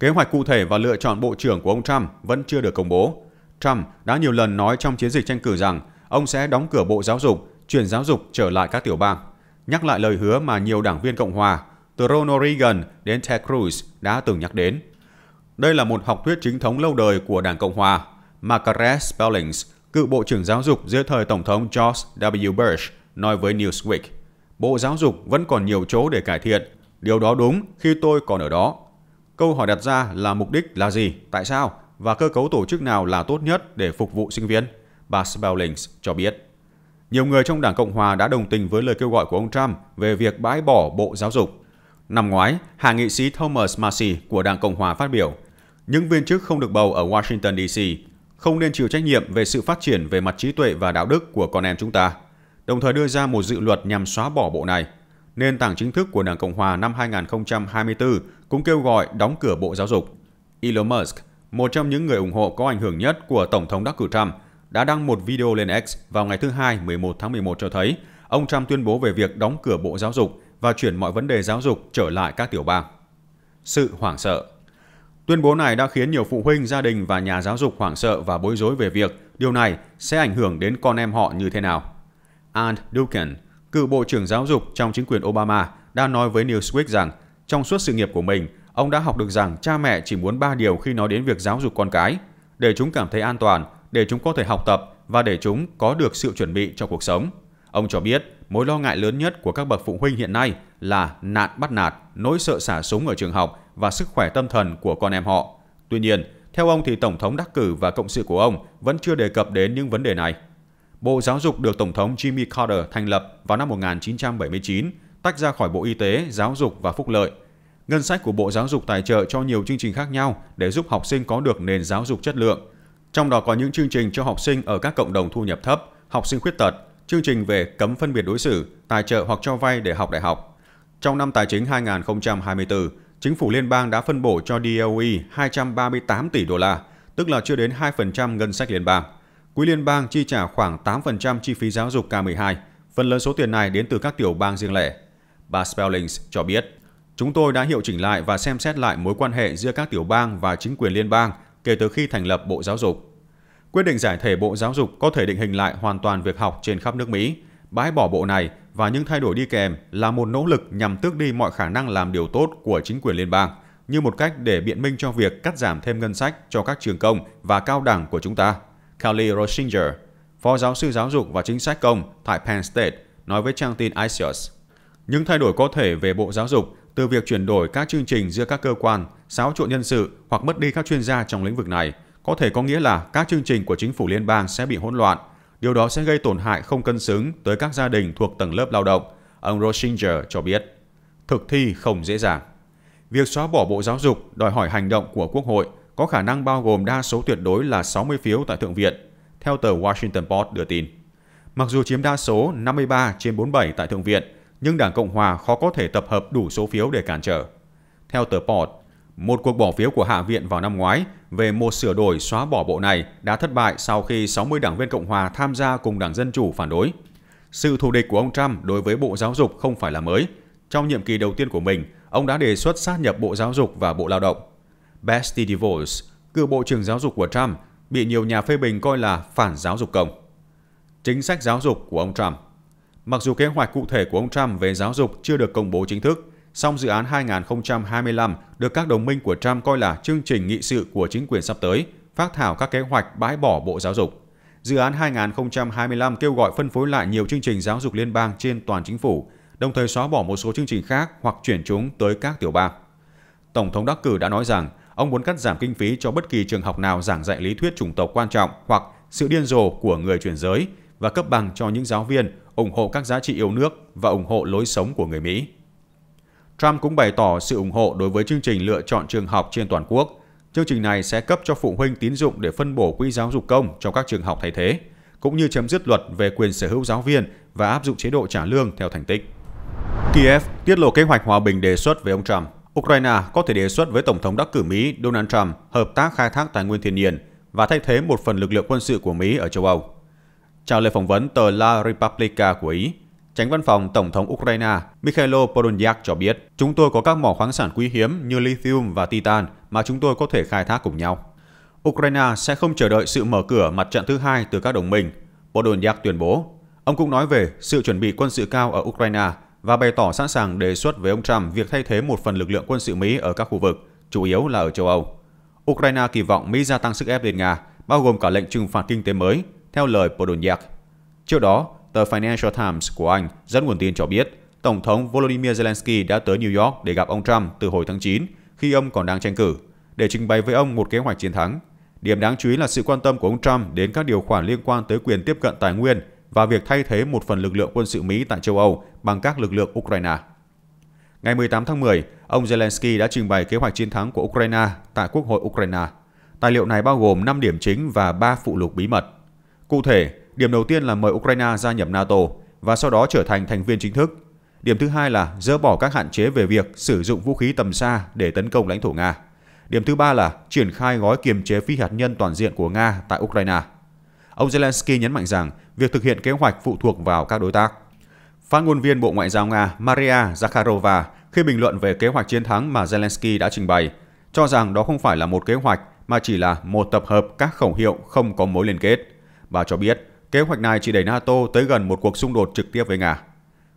Kế hoạch cụ thể và lựa chọn bộ trưởng của ông Trump vẫn chưa được công bố. Trump đã nhiều lần nói trong chiến dịch tranh cử rằng ông sẽ đóng cửa Bộ Giáo dục, chuyển giáo dục trở lại các tiểu bang. Nhắc lại lời hứa mà nhiều đảng viên Cộng hòa, từ Ronald Reagan đến Ted Cruz đã từng nhắc đến. Đây là một học thuyết chính thống lâu đời của Đảng Cộng hòa. Margaret Spellings Cựu Bộ trưởng Giáo dục dưới thời Tổng thống George W. Bush nói với Newsweek, Bộ Giáo dục vẫn còn nhiều chỗ để cải thiện. Điều đó đúng khi tôi còn ở đó. Câu hỏi đặt ra là mục đích là gì, tại sao và cơ cấu tổ chức nào là tốt nhất để phục vụ sinh viên, bà Spellings cho biết. Nhiều người trong Đảng Cộng Hòa đã đồng tình với lời kêu gọi của ông Trump về việc bãi bỏ Bộ Giáo dục. Năm ngoái, hạ nghị sĩ Thomas Massey của Đảng Cộng Hòa phát biểu, những viên chức không được bầu ở Washington D.C không nên chịu trách nhiệm về sự phát triển về mặt trí tuệ và đạo đức của con em chúng ta, đồng thời đưa ra một dự luật nhằm xóa bỏ bộ này. Nên tảng chính thức của Đảng Cộng Hòa năm 2024 cũng kêu gọi đóng cửa Bộ Giáo dục. Elon Musk, một trong những người ủng hộ có ảnh hưởng nhất của Tổng thống đắc cử Trump, đã đăng một video lên X vào ngày thứ Hai 11 tháng 11 cho thấy ông Trump tuyên bố về việc đóng cửa Bộ Giáo dục và chuyển mọi vấn đề giáo dục trở lại các tiểu bang. Sự hoảng sợ Tuyên bố này đã khiến nhiều phụ huynh, gia đình và nhà giáo dục hoảng sợ và bối rối về việc điều này sẽ ảnh hưởng đến con em họ như thế nào. Ann Dukin, cựu Bộ trưởng Giáo dục trong chính quyền Obama, đã nói với Newsweek rằng trong suốt sự nghiệp của mình, ông đã học được rằng cha mẹ chỉ muốn ba điều khi nói đến việc giáo dục con cái, để chúng cảm thấy an toàn, để chúng có thể học tập và để chúng có được sự chuẩn bị cho cuộc sống. Ông cho biết mối lo ngại lớn nhất của các bậc phụ huynh hiện nay là nạn bắt nạt, nỗi sợ xả súng ở trường học và sức khỏe tâm thần của con em họ. Tuy nhiên, theo ông thì Tổng thống đắc cử và cộng sự của ông vẫn chưa đề cập đến những vấn đề này. Bộ Giáo dục được Tổng thống Jimmy Carter thành lập vào năm 1979, tách ra khỏi Bộ Y tế, Giáo dục và Phúc lợi. Ngân sách của Bộ Giáo dục tài trợ cho nhiều chương trình khác nhau để giúp học sinh có được nền giáo dục chất lượng. Trong đó có những chương trình cho học sinh ở các cộng đồng thu nhập thấp, học sinh khuyết tật, chương trình về cấm phân biệt đối xử, tài trợ hoặc cho vay để học đại học. Trong năm tài chính 2024, chính phủ liên bang đã phân bổ cho DOE 238 tỷ đô la, tức là chưa đến 2% ngân sách liên bang. Quỹ liên bang chi trả khoảng 8% chi phí giáo dục K12, phần lớn số tiền này đến từ các tiểu bang riêng lẻ. Bà Spellings cho biết, chúng tôi đã hiệu chỉnh lại và xem xét lại mối quan hệ giữa các tiểu bang và chính quyền liên bang kể từ khi thành lập Bộ Giáo dục. Quyết định giải thể Bộ Giáo dục có thể định hình lại hoàn toàn việc học trên khắp nước Mỹ – Bãi bỏ bộ này và những thay đổi đi kèm là một nỗ lực nhằm tước đi mọi khả năng làm điều tốt của chính quyền liên bang, như một cách để biện minh cho việc cắt giảm thêm ngân sách cho các trường công và cao đẳng của chúng ta. Kelly Rosinger, Phó giáo sư giáo dục và chính sách công tại Penn State, nói với trang tin Axios. Những thay đổi có thể về Bộ Giáo dục từ việc chuyển đổi các chương trình giữa các cơ quan, xáo trộn nhân sự hoặc mất đi các chuyên gia trong lĩnh vực này có thể có nghĩa là các chương trình của chính phủ liên bang sẽ bị hỗn loạn Điều đó sẽ gây tổn hại không cân xứng tới các gia đình thuộc tầng lớp lao động, ông Rosinger cho biết. Thực thi không dễ dàng. Việc xóa bỏ Bộ Giáo dục đòi hỏi hành động của Quốc hội có khả năng bao gồm đa số tuyệt đối là 60 phiếu tại Thượng viện, theo tờ Washington Post đưa tin. Mặc dù chiếm đa số 53 trên 47 tại Thượng viện, nhưng Đảng Cộng Hòa khó có thể tập hợp đủ số phiếu để cản trở. Theo tờ Port. Một cuộc bỏ phiếu của Hạ viện vào năm ngoái về một sửa đổi xóa bỏ bộ này đã thất bại sau khi 60 đảng viên Cộng hòa tham gia cùng Đảng Dân Chủ phản đối. Sự thù địch của ông Trump đối với Bộ Giáo dục không phải là mới. Trong nhiệm kỳ đầu tiên của mình, ông đã đề xuất sát nhập Bộ Giáo dục và Bộ Lao động. Betsy DeVos, cựu Bộ trưởng Giáo dục của Trump, bị nhiều nhà phê bình coi là phản giáo dục cộng. Chính sách giáo dục của ông Trump Mặc dù kế hoạch cụ thể của ông Trump về giáo dục chưa được công bố chính thức, song dự án 2025 được các đồng minh của Trump coi là chương trình nghị sự của chính quyền sắp tới, phát thảo các kế hoạch bãi bỏ Bộ Giáo dục. Dự án 2025 kêu gọi phân phối lại nhiều chương trình giáo dục liên bang trên toàn chính phủ, đồng thời xóa bỏ một số chương trình khác hoặc chuyển chúng tới các tiểu bang. Tổng thống đắc cử đã nói rằng ông muốn cắt giảm kinh phí cho bất kỳ trường học nào giảng dạy lý thuyết chủng tộc quan trọng hoặc sự điên rồ của người chuyển giới và cấp bằng cho những giáo viên ủng hộ các giá trị yêu nước và ủng hộ lối sống của người Mỹ. Trump cũng bày tỏ sự ủng hộ đối với chương trình lựa chọn trường học trên toàn quốc. Chương trình này sẽ cấp cho phụ huynh tín dụng để phân bổ quỹ giáo dục công cho các trường học thay thế, cũng như chấm dứt luật về quyền sở hữu giáo viên và áp dụng chế độ trả lương theo thành tích. Kiev tiết lộ kế hoạch hòa bình đề xuất với ông Trump. Ukraine có thể đề xuất với Tổng thống đắc cử Mỹ Donald Trump hợp tác khai thác tài nguyên thiên nhiên và thay thế một phần lực lượng quân sự của Mỹ ở châu Âu. Trả lời phỏng vấn tờ La Repubblica của Ý, Tránh văn phòng Tổng thống Ukraine Mikhailo Podolyak cho biết, chúng tôi có các mỏ khoáng sản quý hiếm như lithium và titan mà chúng tôi có thể khai thác cùng nhau. Ukraine sẽ không chờ đợi sự mở cửa mặt trận thứ hai từ các đồng minh, Podolyak tuyên bố. Ông cũng nói về sự chuẩn bị quân sự cao ở Ukraine và bày tỏ sẵn sàng đề xuất với ông Trump việc thay thế một phần lực lượng quân sự Mỹ ở các khu vực, chủ yếu là ở châu Âu. Ukraine kỳ vọng Mỹ gia tăng sức ép lên Nga, bao gồm cả lệnh trừng phạt kinh tế mới, theo lời Podolyak. Trước đó, tờ Financial Times của Anh dẫn nguồn tin cho biết Tổng thống Volodymyr Zelensky đã tới New York để gặp ông Trump từ hồi tháng 9 khi ông còn đang tranh cử, để trình bày với ông một kế hoạch chiến thắng. Điểm đáng chú ý là sự quan tâm của ông Trump đến các điều khoản liên quan tới quyền tiếp cận tài nguyên và việc thay thế một phần lực lượng quân sự Mỹ tại châu Âu bằng các lực lượng Ukraine. Ngày 18 tháng 10, ông Zelensky đã trình bày kế hoạch chiến thắng của Ukraine tại Quốc hội Ukraine. Tài liệu này bao gồm 5 điểm chính và 3 phụ lục bí mật. Cụ thể, Điểm đầu tiên là mời Ukraine gia nhập NATO và sau đó trở thành thành viên chính thức. Điểm thứ hai là dỡ bỏ các hạn chế về việc sử dụng vũ khí tầm xa để tấn công lãnh thổ Nga. Điểm thứ ba là triển khai gói kiềm chế phi hạt nhân toàn diện của Nga tại Ukraine. Ông Zelensky nhấn mạnh rằng việc thực hiện kế hoạch phụ thuộc vào các đối tác. Phát ngôn viên Bộ Ngoại giao Nga Maria Zakharova khi bình luận về kế hoạch chiến thắng mà Zelensky đã trình bày, cho rằng đó không phải là một kế hoạch mà chỉ là một tập hợp các khẩu hiệu không có mối liên kết. Bà cho biết Kế hoạch này chỉ đẩy NATO tới gần một cuộc xung đột trực tiếp với Nga.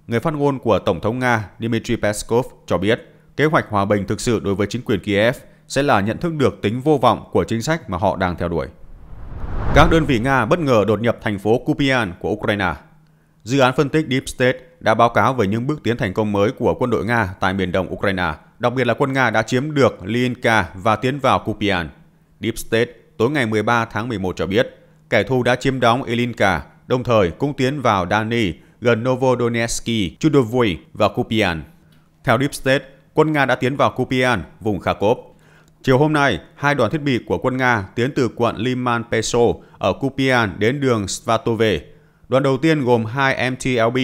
Người phát ngôn của Tổng thống Nga Dmitry Peskov cho biết kế hoạch hòa bình thực sự đối với chính quyền Kiev sẽ là nhận thức được tính vô vọng của chính sách mà họ đang theo đuổi. Các đơn vị Nga bất ngờ đột nhập thành phố Kupian của Ukraine. Dự án phân tích Deep State đã báo cáo về những bước tiến thành công mới của quân đội Nga tại miền đông Ukraine, đặc biệt là quân Nga đã chiếm được Lyinka và tiến vào Kupian. Deep State tối ngày 13 tháng 11 cho biết kẻ thù đã chiếm đóng Ilinka, đồng thời cũng tiến vào Dani, gần Novodonetsk, Chudovoy và Kupian. Theo Deep State, quân Nga đã tiến vào Kupian, vùng Kharkov. Chiều hôm nay, hai đoàn thiết bị của quân Nga tiến từ quận Liman Peso ở Kupian đến đường Svatove. Đoàn đầu tiên gồm 2 MTLB,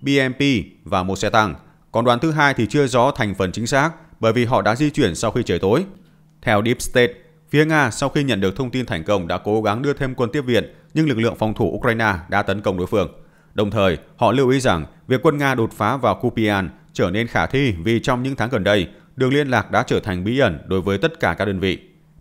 BMP và một xe tăng, còn đoàn thứ hai thì chưa rõ thành phần chính xác bởi vì họ đã di chuyển sau khi trời tối. Theo Deep State, Phía Nga sau khi nhận được thông tin thành công đã cố gắng đưa thêm quân tiếp viện, nhưng lực lượng phòng thủ Ukraine đã tấn công đối phương. Đồng thời, họ lưu ý rằng việc quân Nga đột phá vào Kupian trở nên khả thi vì trong những tháng gần đây, đường liên lạc đã trở thành bí ẩn đối với tất cả các đơn vị.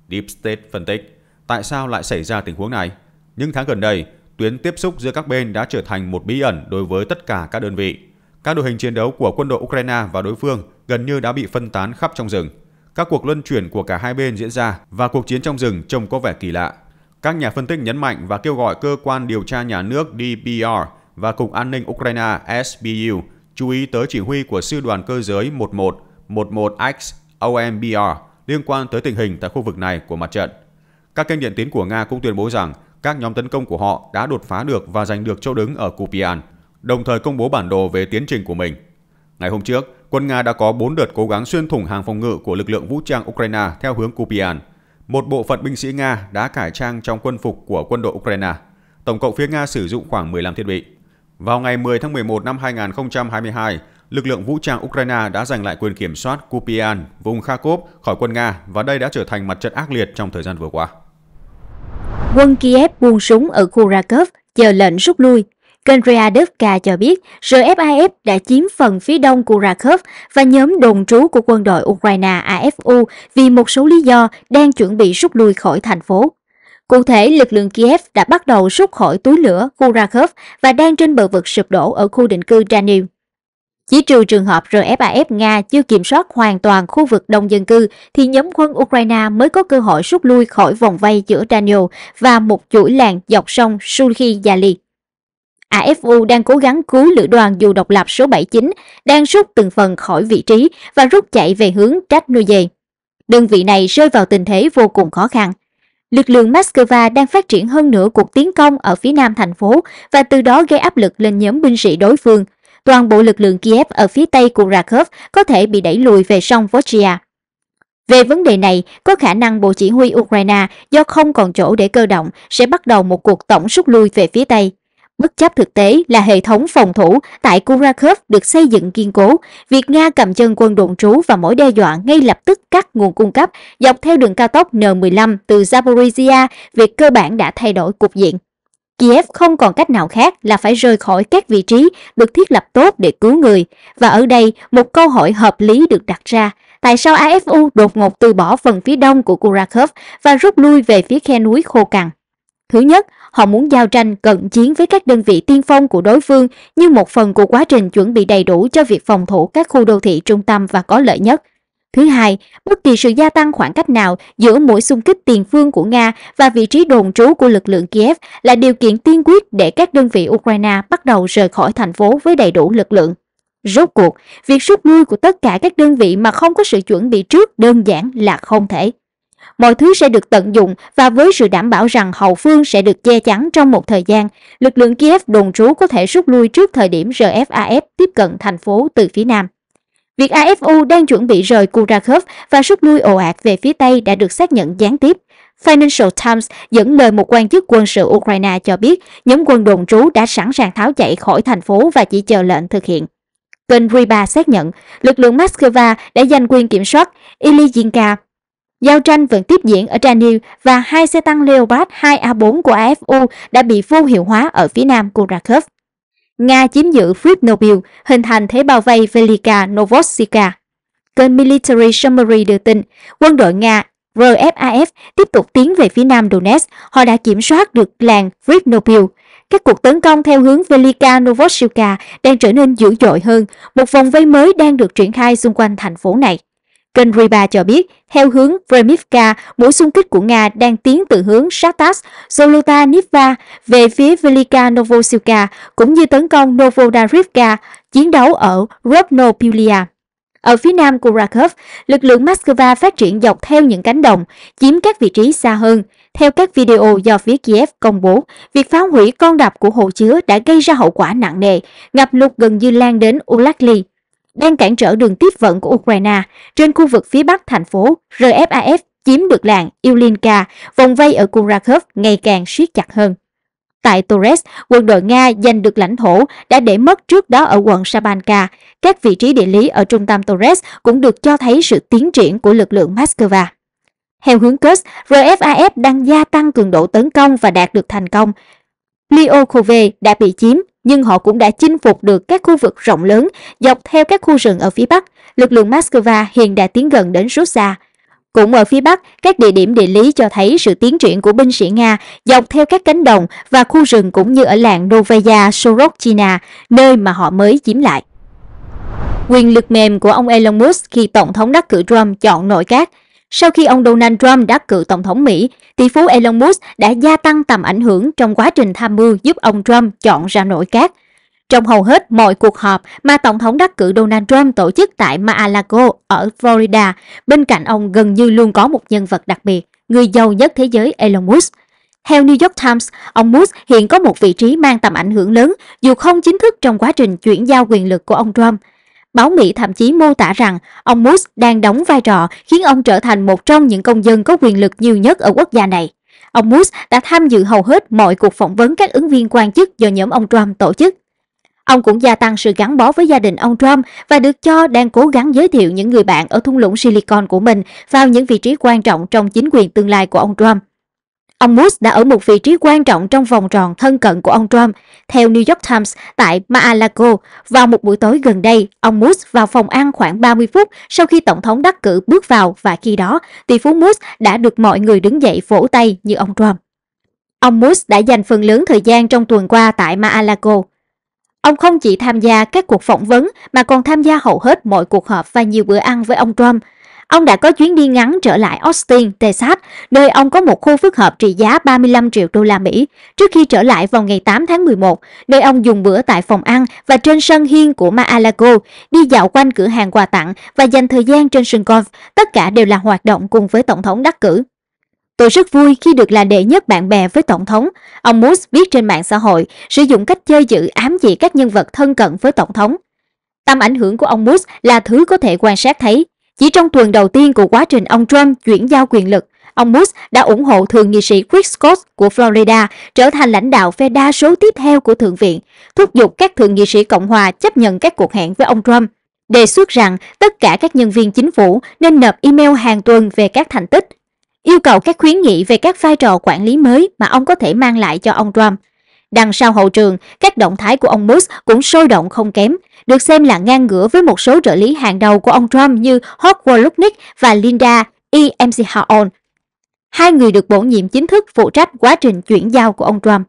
Deep State phân tích, tại sao lại xảy ra tình huống này? Những tháng gần đây, tuyến tiếp xúc giữa các bên đã trở thành một bí ẩn đối với tất cả các đơn vị. Các đội hình chiến đấu của quân đội Ukraine và đối phương gần như đã bị phân tán khắp trong rừng – các cuộc luân chuyển của cả hai bên diễn ra và cuộc chiến trong rừng trông có vẻ kỳ lạ. Các nhà phân tích nhấn mạnh và kêu gọi cơ quan điều tra nhà nước DPR và Cục An ninh Ukraine SBU chú ý tới chỉ huy của Sư đoàn Cơ giới 1111 x OMBR liên quan tới tình hình tại khu vực này của mặt trận. Các kênh điện tín của Nga cũng tuyên bố rằng các nhóm tấn công của họ đã đột phá được và giành được chỗ đứng ở Kupian, đồng thời công bố bản đồ về tiến trình của mình. Ngày hôm trước, quân Nga đã có 4 đợt cố gắng xuyên thủng hàng phòng ngự của lực lượng vũ trang Ukraine theo hướng Kupian. Một bộ phận binh sĩ Nga đã cải trang trong quân phục của quân đội Ukraine. Tổng cộng phía Nga sử dụng khoảng 15 thiết bị. Vào ngày 10 tháng 11 năm 2022, lực lượng vũ trang Ukraine đã giành lại quyền kiểm soát Kupian, vùng Kharkov khỏi quân Nga và đây đã trở thành mặt trận ác liệt trong thời gian vừa qua. Quân Kiev buông súng ở khu Rakov, chờ lệnh rút lui Kênh Ryadovka cho biết RFIF đã chiếm phần phía đông của Rakov và nhóm đồn trú của quân đội Ukraine AFU vì một số lý do đang chuẩn bị rút lui khỏi thành phố. Cụ thể, lực lượng Kiev đã bắt đầu rút khỏi túi lửa khu Rakov và đang trên bờ vực sụp đổ ở khu định cư Danube. Chỉ trừ trường hợp RFAF Nga chưa kiểm soát hoàn toàn khu vực đông dân cư thì nhóm quân Ukraine mới có cơ hội rút lui khỏi vòng vây giữa Daniel và một chuỗi làng dọc sông Sulhi Yali. AFU đang cố gắng cứu lữ đoàn dù độc lập số 79 đang rút từng phần khỏi vị trí và rút chạy về hướng Trashnoye. Đơn vị này rơi vào tình thế vô cùng khó khăn. Lực lượng Moscow đang phát triển hơn nữa cuộc tiến công ở phía nam thành phố và từ đó gây áp lực lên nhóm binh sĩ đối phương. Toàn bộ lực lượng Kiev ở phía tây của Rakhov có thể bị đẩy lùi về sông Vosgia. Về vấn đề này, có khả năng Bộ Chỉ huy Ukraine do không còn chỗ để cơ động sẽ bắt đầu một cuộc tổng rút lui về phía Tây. Bất chấp thực tế là hệ thống phòng thủ tại Kurakov được xây dựng kiên cố, việc Nga cầm chân quân đồn trú và mối đe dọa ngay lập tức cắt nguồn cung cấp dọc theo đường cao tốc N15 từ Zaporizhia, việc cơ bản đã thay đổi cục diện. Kiev không còn cách nào khác là phải rời khỏi các vị trí được thiết lập tốt để cứu người. Và ở đây, một câu hỏi hợp lý được đặt ra. Tại sao AFU đột ngột từ bỏ phần phía đông của Kurakov và rút lui về phía khe núi khô cằn? Thứ nhất, họ muốn giao tranh cận chiến với các đơn vị tiên phong của đối phương như một phần của quá trình chuẩn bị đầy đủ cho việc phòng thủ các khu đô thị trung tâm và có lợi nhất. Thứ hai, bất kỳ sự gia tăng khoảng cách nào giữa mũi xung kích tiền phương của Nga và vị trí đồn trú của lực lượng Kiev là điều kiện tiên quyết để các đơn vị Ukraine bắt đầu rời khỏi thành phố với đầy đủ lực lượng. Rốt cuộc, việc rút lui của tất cả các đơn vị mà không có sự chuẩn bị trước đơn giản là không thể mọi thứ sẽ được tận dụng và với sự đảm bảo rằng hậu phương sẽ được che chắn trong một thời gian, lực lượng Kiev đồn trú có thể rút lui trước thời điểm RFAF tiếp cận thành phố từ phía nam. Việc AFU đang chuẩn bị rời Kurakov và rút lui ồ ạt về phía Tây đã được xác nhận gián tiếp. Financial Times dẫn lời một quan chức quân sự Ukraine cho biết nhóm quân đồn trú đã sẵn sàng tháo chạy khỏi thành phố và chỉ chờ lệnh thực hiện. Kênh Riba xác nhận lực lượng Moscow đã giành quyền kiểm soát Ilyinka, Giao tranh vẫn tiếp diễn ở Daniel và hai xe tăng Leopard 2A4 của AFU đã bị vô hiệu hóa ở phía nam của Nga chiếm giữ Fritnobil, hình thành thế bao vây Velika Novosika. Kênh Military Summary đưa tin, quân đội Nga RFAF tiếp tục tiến về phía nam Donetsk, họ đã kiểm soát được làng Fritnobil. Các cuộc tấn công theo hướng Velika Novosilka đang trở nên dữ dội hơn, một vòng vây mới đang được triển khai xung quanh thành phố này. Kênh Riba cho biết, theo hướng Vremivka, mũi xung kích của Nga đang tiến từ hướng Shatas, Zolota Niva về phía Velika Novosilka, cũng như tấn công Novodarivka, chiến đấu ở Rovnopilia. Ở phía nam của Rakhov, lực lượng Moscow phát triển dọc theo những cánh đồng, chiếm các vị trí xa hơn. Theo các video do phía Kiev công bố, việc phá hủy con đập của hồ chứa đã gây ra hậu quả nặng nề, ngập lụt gần như lan đến Ulakli đang cản trở đường tiếp vận của Ukraine trên khu vực phía bắc thành phố RFAF chiếm được làng Ilinka, vòng vây ở Kurakov ngày càng siết chặt hơn. Tại Torres, quân đội Nga giành được lãnh thổ đã để mất trước đó ở quận Sabanka. Các vị trí địa lý ở trung tâm Torres cũng được cho thấy sự tiến triển của lực lượng Moscow. Theo hướng Kursk, RFAF đang gia tăng cường độ tấn công và đạt được thành công. Lyokove đã bị chiếm nhưng họ cũng đã chinh phục được các khu vực rộng lớn dọc theo các khu rừng ở phía Bắc. Lực lượng Moscow hiện đã tiến gần đến Russia. Cũng ở phía Bắc, các địa điểm địa lý cho thấy sự tiến triển của binh sĩ Nga dọc theo các cánh đồng và khu rừng cũng như ở làng Novaya Sorokchina, nơi mà họ mới chiếm lại. Quyền lực mềm của ông Elon Musk khi Tổng thống đắc cử Trump chọn nội các – sau khi ông Donald Trump đắc cử Tổng thống Mỹ, tỷ phú Elon Musk đã gia tăng tầm ảnh hưởng trong quá trình tham mưu giúp ông Trump chọn ra nội các. Trong hầu hết mọi cuộc họp mà Tổng thống đắc cử Donald Trump tổ chức tại Mar-a-Lago ở Florida, bên cạnh ông gần như luôn có một nhân vật đặc biệt, người giàu nhất thế giới Elon Musk. Theo New York Times, ông Musk hiện có một vị trí mang tầm ảnh hưởng lớn dù không chính thức trong quá trình chuyển giao quyền lực của ông Trump – Báo Mỹ thậm chí mô tả rằng ông Moose đang đóng vai trò khiến ông trở thành một trong những công dân có quyền lực nhiều nhất ở quốc gia này. Ông Moose đã tham dự hầu hết mọi cuộc phỏng vấn các ứng viên quan chức do nhóm ông Trump tổ chức. Ông cũng gia tăng sự gắn bó với gia đình ông Trump và được cho đang cố gắng giới thiệu những người bạn ở thung lũng Silicon của mình vào những vị trí quan trọng trong chính quyền tương lai của ông Trump. Ông Moose đã ở một vị trí quan trọng trong vòng tròn thân cận của ông Trump. Theo New York Times tại Mar-a-Lago, vào một buổi tối gần đây, ông Moose vào phòng ăn khoảng 30 phút sau khi Tổng thống đắc cử bước vào và khi đó, tỷ phú Moose đã được mọi người đứng dậy vỗ tay như ông Trump. Ông Moose đã dành phần lớn thời gian trong tuần qua tại Mar-a-Lago. Ông không chỉ tham gia các cuộc phỏng vấn mà còn tham gia hầu hết mọi cuộc họp và nhiều bữa ăn với ông Trump – Ông đã có chuyến đi ngắn trở lại Austin, Texas, nơi ông có một khu phức hợp trị giá 35 triệu đô la Mỹ, trước khi trở lại vào ngày 8 tháng 11, nơi ông dùng bữa tại phòng ăn và trên sân hiên của Mar-a-Lago, đi dạo quanh cửa hàng quà tặng và dành thời gian trên sân golf. Tất cả đều là hoạt động cùng với Tổng thống đắc cử. Tôi rất vui khi được là đệ nhất bạn bè với Tổng thống. Ông Moose viết trên mạng xã hội, sử dụng cách chơi chữ ám chỉ các nhân vật thân cận với Tổng thống. Tầm ảnh hưởng của ông Moose là thứ có thể quan sát thấy. Chỉ trong tuần đầu tiên của quá trình ông Trump chuyển giao quyền lực, ông Bush đã ủng hộ thượng nghị sĩ Chris Scott của Florida trở thành lãnh đạo phe đa số tiếp theo của Thượng viện, thúc giục các thượng nghị sĩ Cộng hòa chấp nhận các cuộc hẹn với ông Trump, đề xuất rằng tất cả các nhân viên chính phủ nên nộp email hàng tuần về các thành tích, yêu cầu các khuyến nghị về các vai trò quản lý mới mà ông có thể mang lại cho ông Trump. Đằng sau hậu trường, các động thái của ông Bush cũng sôi động không kém, được xem là ngang ngửa với một số trợ lý hàng đầu của ông Trump như Howard Lutnick và Linda E. McMahon. Hai người được bổ nhiệm chính thức phụ trách quá trình chuyển giao của ông Trump.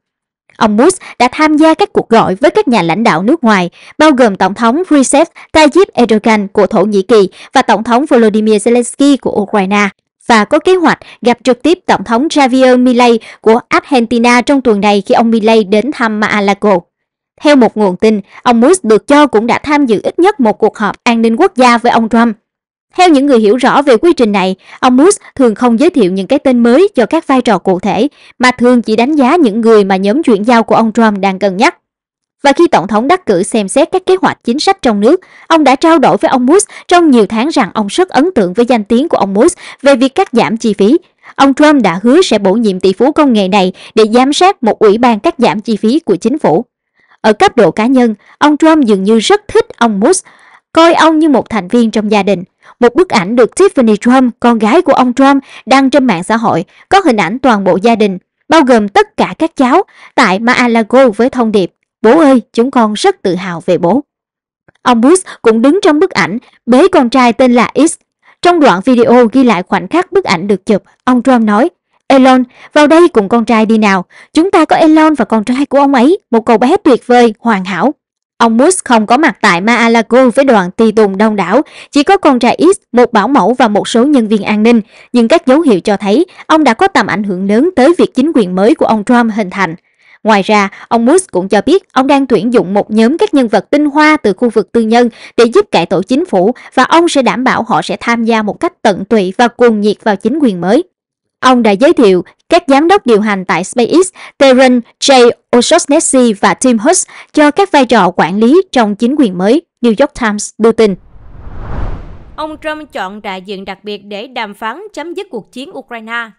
Ông Bush đã tham gia các cuộc gọi với các nhà lãnh đạo nước ngoài, bao gồm Tổng thống Recep Tayyip Erdogan của Thổ Nhĩ Kỳ và Tổng thống Volodymyr Zelensky của Ukraine và có kế hoạch gặp trực tiếp Tổng thống Javier Milei của Argentina trong tuần này khi ông Milei đến thăm Mar-a-Lago. Theo một nguồn tin, ông Musk được cho cũng đã tham dự ít nhất một cuộc họp an ninh quốc gia với ông Trump. Theo những người hiểu rõ về quy trình này, ông Musk thường không giới thiệu những cái tên mới cho các vai trò cụ thể, mà thường chỉ đánh giá những người mà nhóm chuyển giao của ông Trump đang cân nhắc. Và khi Tổng thống đắc cử xem xét các kế hoạch chính sách trong nước, ông đã trao đổi với ông Musk trong nhiều tháng rằng ông rất ấn tượng với danh tiếng của ông Musk về việc cắt giảm chi phí. Ông Trump đã hứa sẽ bổ nhiệm tỷ phú công nghệ này để giám sát một ủy ban cắt giảm chi phí của chính phủ. Ở cấp độ cá nhân, ông Trump dường như rất thích ông Musk, coi ông như một thành viên trong gia đình. Một bức ảnh được Tiffany Trump, con gái của ông Trump, đăng trên mạng xã hội có hình ảnh toàn bộ gia đình, bao gồm tất cả các cháu, tại Mar-a-Lago với thông điệp Bố ơi, chúng con rất tự hào về bố. Ông Bush cũng đứng trong bức ảnh, bế con trai tên là X. Trong đoạn video ghi lại khoảnh khắc bức ảnh được chụp, ông Trump nói Elon, vào đây cùng con trai đi nào. Chúng ta có Elon và con trai của ông ấy, một cậu bé tuyệt vời, hoàn hảo. Ông Moose không có mặt tại Maalago với đoàn tùy tùng đông đảo, chỉ có con trai X, một bảo mẫu và một số nhân viên an ninh, nhưng các dấu hiệu cho thấy ông đã có tầm ảnh hưởng lớn tới việc chính quyền mới của ông Trump hình thành. Ngoài ra, ông Moose cũng cho biết ông đang tuyển dụng một nhóm các nhân vật tinh hoa từ khu vực tư nhân để giúp cải tổ chính phủ và ông sẽ đảm bảo họ sẽ tham gia một cách tận tụy và cuồng nhiệt vào chính quyền mới. Ông đã giới thiệu các giám đốc điều hành tại SpaceX Terence J. O'Shaughnessy và Tim Hus cho các vai trò quản lý trong chính quyền mới, New York Times đưa tin. Ông Trump chọn đại diện đặc biệt để đàm phán chấm dứt cuộc chiến Ukraine.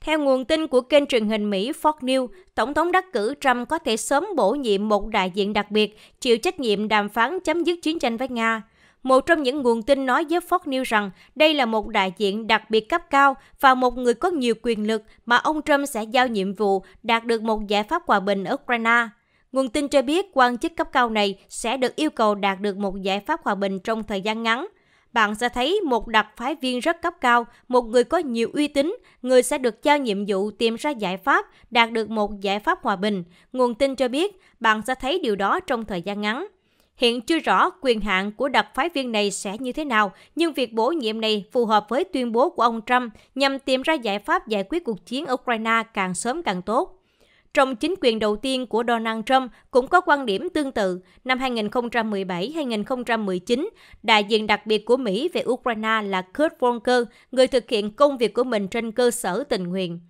Theo nguồn tin của kênh truyền hình Mỹ Fox News, Tổng thống đắc cử Trump có thể sớm bổ nhiệm một đại diện đặc biệt chịu trách nhiệm đàm phán chấm dứt chiến tranh với Nga – một trong những nguồn tin nói với Fox News rằng đây là một đại diện đặc biệt cấp cao và một người có nhiều quyền lực mà ông Trump sẽ giao nhiệm vụ đạt được một giải pháp hòa bình ở Ukraine. Nguồn tin cho biết quan chức cấp cao này sẽ được yêu cầu đạt được một giải pháp hòa bình trong thời gian ngắn. Bạn sẽ thấy một đặc phái viên rất cấp cao, một người có nhiều uy tín, người sẽ được giao nhiệm vụ tìm ra giải pháp, đạt được một giải pháp hòa bình. Nguồn tin cho biết bạn sẽ thấy điều đó trong thời gian ngắn. Hiện chưa rõ quyền hạn của đặc phái viên này sẽ như thế nào, nhưng việc bổ nhiệm này phù hợp với tuyên bố của ông Trump nhằm tìm ra giải pháp giải quyết cuộc chiến Ukraine càng sớm càng tốt. Trong chính quyền đầu tiên của Donald Trump cũng có quan điểm tương tự. Năm 2017-2019, đại diện đặc biệt của Mỹ về Ukraine là Kurt Volker, người thực hiện công việc của mình trên cơ sở tình nguyện.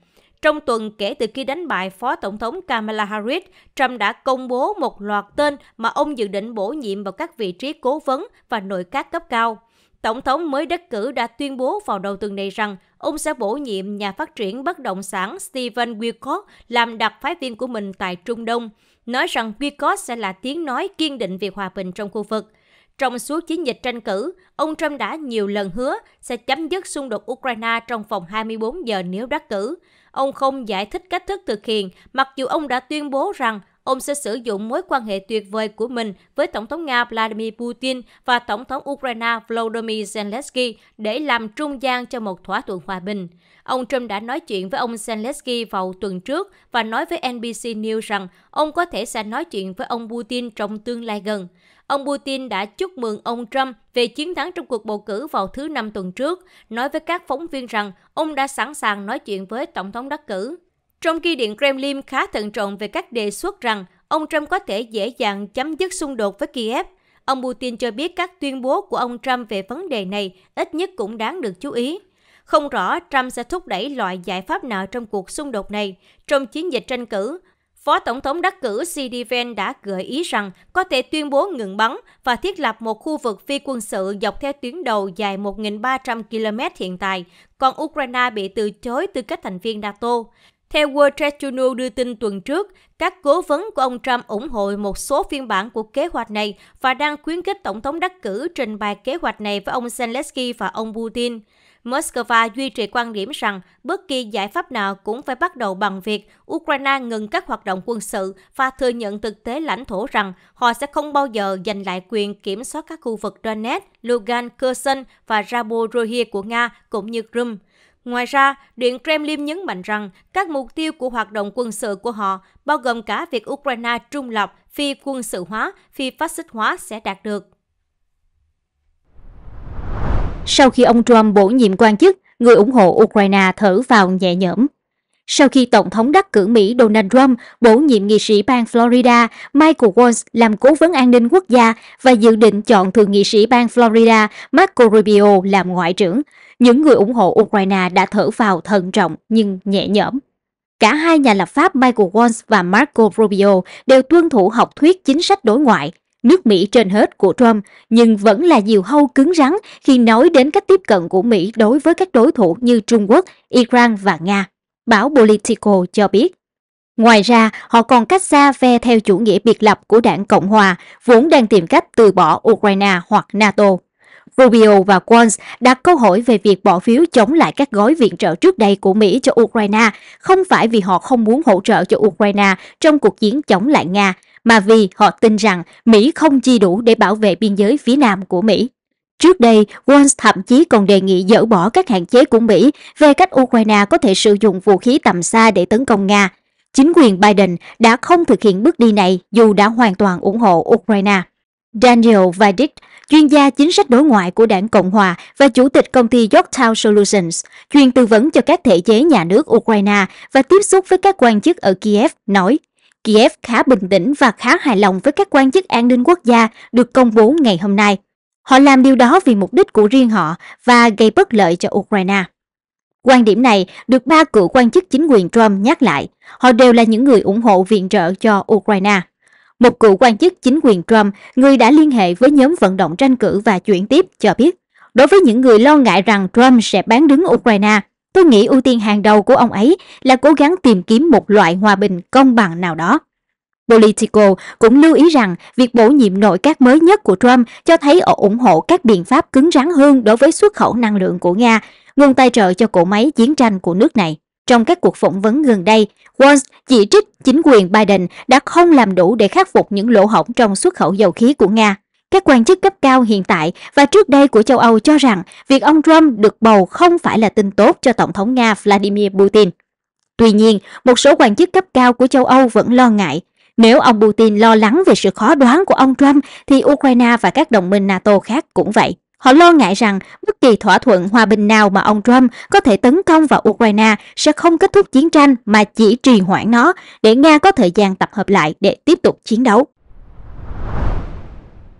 Trong tuần kể từ khi đánh bại Phó Tổng thống Kamala Harris, Trump đã công bố một loạt tên mà ông dự định bổ nhiệm vào các vị trí cố vấn và nội các cấp cao. Tổng thống mới đắc cử đã tuyên bố vào đầu tuần này rằng ông sẽ bổ nhiệm nhà phát triển bất động sản Stephen Wilcox làm đặc phái viên của mình tại Trung Đông, nói rằng Wilcox sẽ là tiếng nói kiên định về hòa bình trong khu vực – trong suốt chiến dịch tranh cử, ông Trump đã nhiều lần hứa sẽ chấm dứt xung đột Ukraine trong vòng 24 giờ nếu đắc cử. Ông không giải thích cách thức thực hiện, mặc dù ông đã tuyên bố rằng ông sẽ sử dụng mối quan hệ tuyệt vời của mình với Tổng thống Nga Vladimir Putin và Tổng thống Ukraine Volodymyr Zelensky để làm trung gian cho một thỏa thuận hòa bình. Ông Trump đã nói chuyện với ông Zelensky vào tuần trước và nói với NBC News rằng ông có thể sẽ nói chuyện với ông Putin trong tương lai gần. Ông Putin đã chúc mừng ông Trump về chiến thắng trong cuộc bầu cử vào thứ Năm tuần trước, nói với các phóng viên rằng ông đã sẵn sàng nói chuyện với Tổng thống đắc cử. Trong khi Điện Kremlin khá thận trọng về các đề xuất rằng ông Trump có thể dễ dàng chấm dứt xung đột với Kiev, ông Putin cho biết các tuyên bố của ông Trump về vấn đề này ít nhất cũng đáng được chú ý. Không rõ Trump sẽ thúc đẩy loại giải pháp nào trong cuộc xung đột này, trong chiến dịch tranh cử Phó Tổng thống đắc cử Sidiven đã gợi ý rằng có thể tuyên bố ngừng bắn và thiết lập một khu vực phi quân sự dọc theo tuyến đầu dài 1.300 km hiện tại, còn Ukraine bị từ chối tư cách thành viên NATO. Theo World Trade Journal đưa tin tuần trước, các cố vấn của ông Trump ủng hộ một số phiên bản của kế hoạch này và đang khuyến khích Tổng thống đắc cử trình bày kế hoạch này với ông Zelensky và ông Putin. Moscow duy trì quan điểm rằng bất kỳ giải pháp nào cũng phải bắt đầu bằng việc Ukraine ngừng các hoạt động quân sự và thừa nhận thực tế lãnh thổ rằng họ sẽ không bao giờ giành lại quyền kiểm soát các khu vực Donetsk, Lugansk, Kherson và Zaporozhye của Nga cũng như Crimea. Ngoài ra, Điện Kremlin nhấn mạnh rằng các mục tiêu của hoạt động quân sự của họ, bao gồm cả việc Ukraine trung lập, phi quân sự hóa, phi phát xít hóa sẽ đạt được. Sau khi ông Trump bổ nhiệm quan chức, người ủng hộ Ukraine thở vào nhẹ nhõm. Sau khi Tổng thống đắc cử Mỹ Donald Trump bổ nhiệm nghị sĩ bang Florida Michael Waltz làm cố vấn an ninh quốc gia và dự định chọn thượng nghị sĩ bang Florida Marco Rubio làm ngoại trưởng, những người ủng hộ Ukraine đã thở vào thận trọng nhưng nhẹ nhõm. Cả hai nhà lập pháp Michael Waltz và Marco Rubio đều tuân thủ học thuyết chính sách đối ngoại, nước Mỹ trên hết của Trump, nhưng vẫn là nhiều hâu cứng rắn khi nói đến cách tiếp cận của Mỹ đối với các đối thủ như Trung Quốc, Iran và Nga, báo Politico cho biết. Ngoài ra, họ còn cách xa phe theo chủ nghĩa biệt lập của đảng Cộng Hòa, vốn đang tìm cách từ bỏ Ukraine hoặc NATO. Rubio và Walz đặt câu hỏi về việc bỏ phiếu chống lại các gói viện trợ trước đây của Mỹ cho Ukraine không phải vì họ không muốn hỗ trợ cho Ukraine trong cuộc chiến chống lại Nga, mà vì họ tin rằng Mỹ không chi đủ để bảo vệ biên giới phía nam của Mỹ. Trước đây, Walsh thậm chí còn đề nghị dỡ bỏ các hạn chế của Mỹ về cách Ukraine có thể sử dụng vũ khí tầm xa để tấn công Nga. Chính quyền Biden đã không thực hiện bước đi này dù đã hoàn toàn ủng hộ Ukraine. Daniel Vadik, chuyên gia chính sách đối ngoại của đảng Cộng Hòa và chủ tịch công ty Yorktown Solutions, chuyên tư vấn cho các thể chế nhà nước Ukraine và tiếp xúc với các quan chức ở Kiev, nói Kiev khá bình tĩnh và khá hài lòng với các quan chức an ninh quốc gia được công bố ngày hôm nay. Họ làm điều đó vì mục đích của riêng họ và gây bất lợi cho Ukraine. Quan điểm này được ba cựu quan chức chính quyền Trump nhắc lại. Họ đều là những người ủng hộ viện trợ cho Ukraine. Một cựu quan chức chính quyền Trump, người đã liên hệ với nhóm vận động tranh cử và chuyển tiếp, cho biết đối với những người lo ngại rằng Trump sẽ bán đứng Ukraine, tôi nghĩ ưu tiên hàng đầu của ông ấy là cố gắng tìm kiếm một loại hòa bình công bằng nào đó. Politico cũng lưu ý rằng việc bổ nhiệm nội các mới nhất của Trump cho thấy ông ủng hộ các biện pháp cứng rắn hơn đối với xuất khẩu năng lượng của Nga, nguồn tài trợ cho cỗ máy chiến tranh của nước này. Trong các cuộc phỏng vấn gần đây, Walz chỉ trích chính quyền Biden đã không làm đủ để khắc phục những lỗ hổng trong xuất khẩu dầu khí của Nga các quan chức cấp cao hiện tại và trước đây của châu Âu cho rằng việc ông Trump được bầu không phải là tin tốt cho Tổng thống Nga Vladimir Putin. Tuy nhiên, một số quan chức cấp cao của châu Âu vẫn lo ngại nếu ông Putin lo lắng về sự khó đoán của ông Trump thì Ukraine và các đồng minh NATO khác cũng vậy. Họ lo ngại rằng bất kỳ thỏa thuận hòa bình nào mà ông Trump có thể tấn công vào Ukraine sẽ không kết thúc chiến tranh mà chỉ trì hoãn nó để Nga có thời gian tập hợp lại để tiếp tục chiến đấu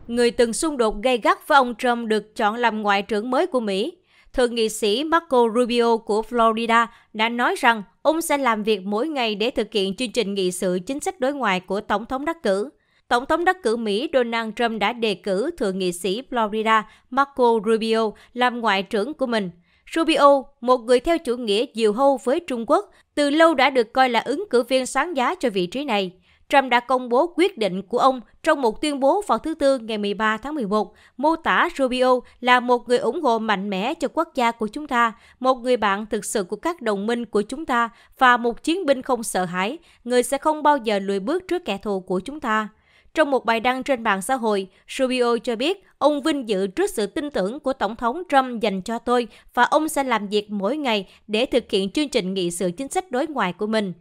người từng xung đột gay gắt với ông Trump được chọn làm ngoại trưởng mới của Mỹ. Thượng nghị sĩ Marco Rubio của Florida đã nói rằng ông sẽ làm việc mỗi ngày để thực hiện chương trình nghị sự chính sách đối ngoại của Tổng thống đắc cử. Tổng thống đắc cử Mỹ Donald Trump đã đề cử Thượng nghị sĩ Florida Marco Rubio làm ngoại trưởng của mình. Rubio, một người theo chủ nghĩa diều hâu với Trung Quốc, từ lâu đã được coi là ứng cử viên sáng giá cho vị trí này. Trump đã công bố quyết định của ông trong một tuyên bố vào thứ Tư ngày 13 tháng 11, mô tả Rubio là một người ủng hộ mạnh mẽ cho quốc gia của chúng ta, một người bạn thực sự của các đồng minh của chúng ta và một chiến binh không sợ hãi, người sẽ không bao giờ lùi bước trước kẻ thù của chúng ta. Trong một bài đăng trên mạng xã hội, Rubio cho biết ông vinh dự trước sự tin tưởng của Tổng thống Trump dành cho tôi và ông sẽ làm việc mỗi ngày để thực hiện chương trình nghị sự chính sách đối ngoại của mình.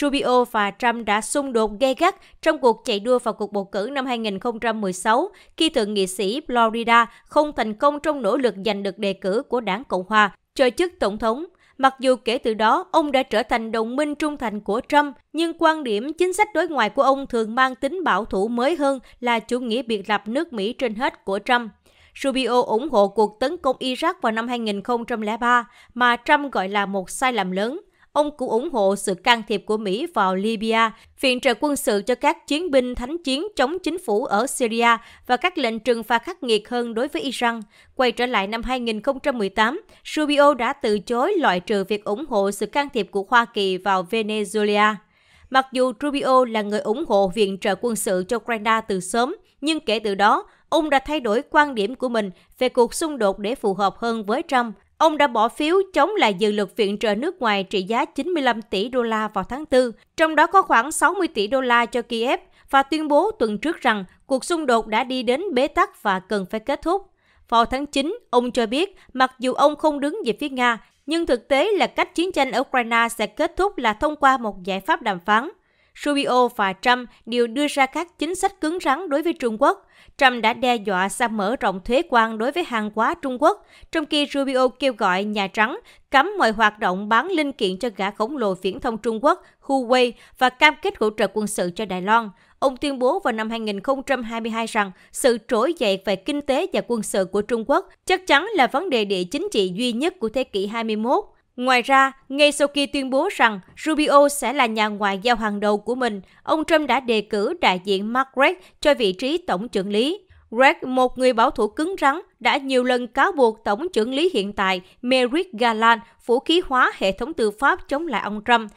Rubio và Trump đã xung đột gay gắt trong cuộc chạy đua vào cuộc bầu cử năm 2016 khi thượng nghị sĩ Florida không thành công trong nỗ lực giành được đề cử của đảng Cộng Hòa cho chức tổng thống. Mặc dù kể từ đó ông đã trở thành đồng minh trung thành của Trump, nhưng quan điểm chính sách đối ngoại của ông thường mang tính bảo thủ mới hơn là chủ nghĩa biệt lập nước Mỹ trên hết của Trump. Rubio ủng hộ cuộc tấn công Iraq vào năm 2003 mà Trump gọi là một sai lầm lớn. Ông cũng ủng hộ sự can thiệp của Mỹ vào Libya, viện trợ quân sự cho các chiến binh thánh chiến chống chính phủ ở Syria và các lệnh trừng phạt khắc nghiệt hơn đối với Iran. Quay trở lại năm 2018, Rubio đã từ chối loại trừ việc ủng hộ sự can thiệp của Hoa Kỳ vào Venezuela. Mặc dù Rubio là người ủng hộ viện trợ quân sự cho Ukraine từ sớm, nhưng kể từ đó, ông đã thay đổi quan điểm của mình về cuộc xung đột để phù hợp hơn với Trump. Ông đã bỏ phiếu chống lại dự luật viện trợ nước ngoài trị giá 95 tỷ đô la vào tháng 4, trong đó có khoảng 60 tỷ đô la cho Kiev và tuyên bố tuần trước rằng cuộc xung đột đã đi đến bế tắc và cần phải kết thúc. Vào tháng 9, ông cho biết mặc dù ông không đứng về phía Nga, nhưng thực tế là cách chiến tranh ở Ukraine sẽ kết thúc là thông qua một giải pháp đàm phán. Rubio và Trump đều đưa ra các chính sách cứng rắn đối với Trung Quốc – Trump đã đe dọa sẽ mở rộng thuế quan đối với hàng hóa Trung Quốc, trong khi Rubio kêu gọi Nhà Trắng cấm mọi hoạt động bán linh kiện cho gã khổng lồ viễn thông Trung Quốc Huawei và cam kết hỗ trợ quân sự cho Đài Loan. Ông tuyên bố vào năm 2022 rằng sự trỗi dậy về kinh tế và quân sự của Trung Quốc chắc chắn là vấn đề địa chính trị duy nhất của thế kỷ 21. Ngoài ra, ngay sau khi tuyên bố rằng Rubio sẽ là nhà ngoại giao hàng đầu của mình, ông Trump đã đề cử đại diện Mark Gregg cho vị trí tổng trưởng lý. Gregg, một người bảo thủ cứng rắn, đã nhiều lần cáo buộc tổng trưởng lý hiện tại Merrick Garland vũ khí hóa hệ thống tư pháp chống lại ông Trump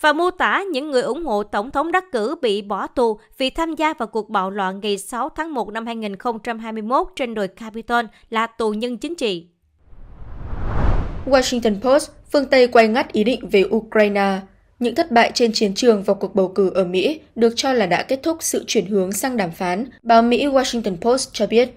và mô tả những người ủng hộ tổng thống đắc cử bị bỏ tù vì tham gia vào cuộc bạo loạn ngày 6 tháng 1 năm 2021 trên đồi Capitol là tù nhân chính trị. Washington Post, phương Tây quay ngắt ý định về Ukraine. Những thất bại trên chiến trường và cuộc bầu cử ở Mỹ được cho là đã kết thúc sự chuyển hướng sang đàm phán, báo Mỹ Washington Post cho biết.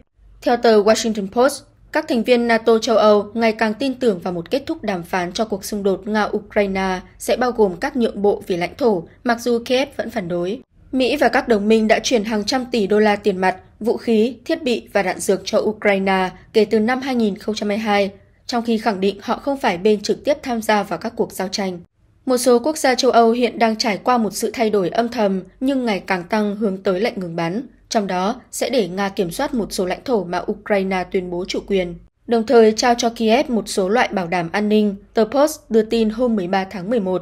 Theo tờ Washington Post, các thành viên NATO châu Âu ngày càng tin tưởng vào một kết thúc đàm phán cho cuộc xung đột Nga-Ukraine sẽ bao gồm các nhượng bộ về lãnh thổ, mặc dù Kiev vẫn phản đối. Mỹ và các đồng minh đã chuyển hàng trăm tỷ đô la tiền mặt, vũ khí, thiết bị và đạn dược cho Ukraine kể từ năm 2022 trong khi khẳng định họ không phải bên trực tiếp tham gia vào các cuộc giao tranh. Một số quốc gia châu Âu hiện đang trải qua một sự thay đổi âm thầm nhưng ngày càng tăng hướng tới lệnh ngừng bắn, trong đó sẽ để Nga kiểm soát một số lãnh thổ mà Ukraine tuyên bố chủ quyền, đồng thời trao cho Kiev một số loại bảo đảm an ninh, tờ Post đưa tin hôm 13 tháng 11.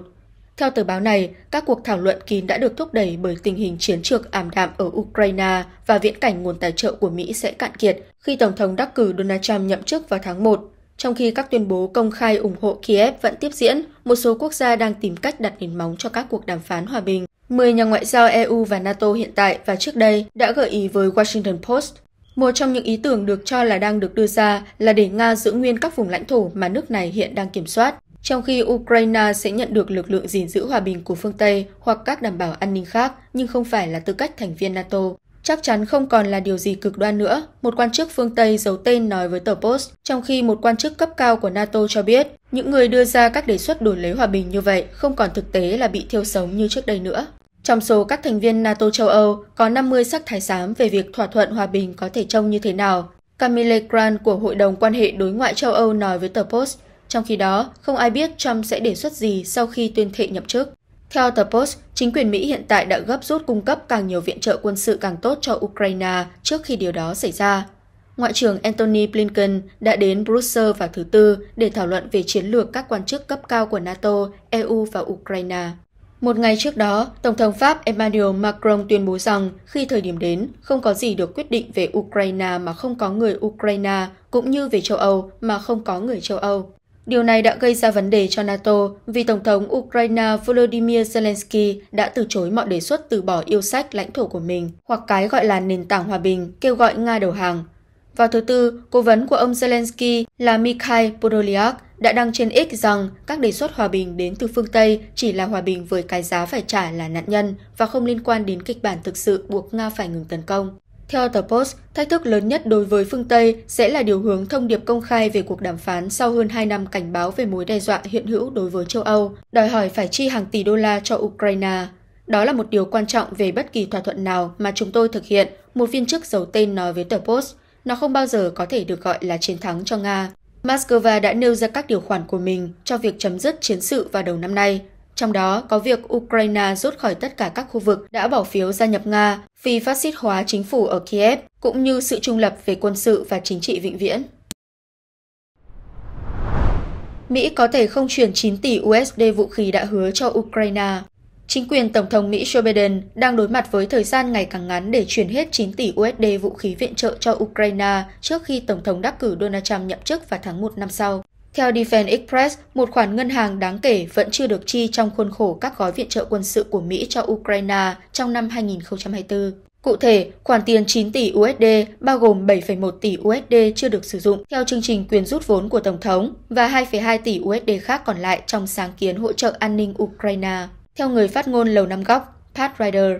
Theo tờ báo này, các cuộc thảo luận kín đã được thúc đẩy bởi tình hình chiến lược ảm đạm ở Ukraine và viễn cảnh nguồn tài trợ của Mỹ sẽ cạn kiệt khi Tổng thống đắc cử Donald Trump nhậm chức vào tháng 1 trong khi các tuyên bố công khai ủng hộ Kiev vẫn tiếp diễn, một số quốc gia đang tìm cách đặt nền móng cho các cuộc đàm phán hòa bình. Mười nhà ngoại giao EU và NATO hiện tại và trước đây đã gợi ý với Washington Post một trong những ý tưởng được cho là đang được đưa ra là để Nga giữ nguyên các vùng lãnh thổ mà nước này hiện đang kiểm soát, trong khi Ukraine sẽ nhận được lực lượng gìn giữ hòa bình của phương Tây hoặc các đảm bảo an ninh khác, nhưng không phải là tư cách thành viên NATO chắc chắn không còn là điều gì cực đoan nữa, một quan chức phương Tây giấu tên nói với tờ Post, trong khi một quan chức cấp cao của NATO cho biết những người đưa ra các đề xuất đổi lấy hòa bình như vậy không còn thực tế là bị thiêu sống như trước đây nữa. Trong số các thành viên NATO châu Âu, có 50 sắc thái xám về việc thỏa thuận hòa bình có thể trông như thế nào. Camille Grant của Hội đồng quan hệ đối ngoại châu Âu nói với tờ Post, trong khi đó, không ai biết Trump sẽ đề xuất gì sau khi tuyên thệ nhậm chức. Theo The Post, chính quyền Mỹ hiện tại đã gấp rút cung cấp càng nhiều viện trợ quân sự càng tốt cho Ukraine trước khi điều đó xảy ra. Ngoại trưởng Antony Blinken đã đến Brussels vào thứ Tư để thảo luận về chiến lược các quan chức cấp cao của NATO, EU và Ukraine. Một ngày trước đó, Tổng thống Pháp Emmanuel Macron tuyên bố rằng khi thời điểm đến, không có gì được quyết định về Ukraine mà không có người Ukraine, cũng như về châu Âu mà không có người châu Âu. Điều này đã gây ra vấn đề cho NATO vì Tổng thống Ukraine Volodymyr Zelensky đã từ chối mọi đề xuất từ bỏ yêu sách lãnh thổ của mình hoặc cái gọi là nền tảng hòa bình kêu gọi Nga đầu hàng. Vào thứ Tư, cố vấn của ông Zelensky là Mikhail Podolyak đã đăng trên X rằng các đề xuất hòa bình đến từ phương Tây chỉ là hòa bình với cái giá phải trả là nạn nhân và không liên quan đến kịch bản thực sự buộc Nga phải ngừng tấn công. Theo The Post, thách thức lớn nhất đối với phương Tây sẽ là điều hướng thông điệp công khai về cuộc đàm phán sau hơn 2 năm cảnh báo về mối đe dọa hiện hữu đối với châu Âu, đòi hỏi phải chi hàng tỷ đô la cho Ukraine. Đó là một điều quan trọng về bất kỳ thỏa thuận nào mà chúng tôi thực hiện, một viên chức giấu tên nói với tờ Post. Nó không bao giờ có thể được gọi là chiến thắng cho Nga. Moscow đã nêu ra các điều khoản của mình cho việc chấm dứt chiến sự vào đầu năm nay, trong đó có việc Ukraine rút khỏi tất cả các khu vực đã bỏ phiếu gia nhập Nga, phi phát xít hóa chính phủ ở Kiev, cũng như sự trung lập về quân sự và chính trị vĩnh viễn. Mỹ có thể không chuyển 9 tỷ USD vũ khí đã hứa cho Ukraine. Chính quyền Tổng thống Mỹ Joe Biden đang đối mặt với thời gian ngày càng ngắn để chuyển hết 9 tỷ USD vũ khí viện trợ cho Ukraine trước khi Tổng thống đắc cử Donald Trump nhậm chức vào tháng 1 năm sau. Theo Defense Express, một khoản ngân hàng đáng kể vẫn chưa được chi trong khuôn khổ các gói viện trợ quân sự của Mỹ cho Ukraine trong năm 2024. Cụ thể, khoản tiền 9 tỷ USD bao gồm 7,1 tỷ USD chưa được sử dụng theo chương trình quyền rút vốn của Tổng thống và 2,2 tỷ USD khác còn lại trong sáng kiến hỗ trợ an ninh Ukraine. Theo người phát ngôn Lầu Năm Góc, Pat Ryder,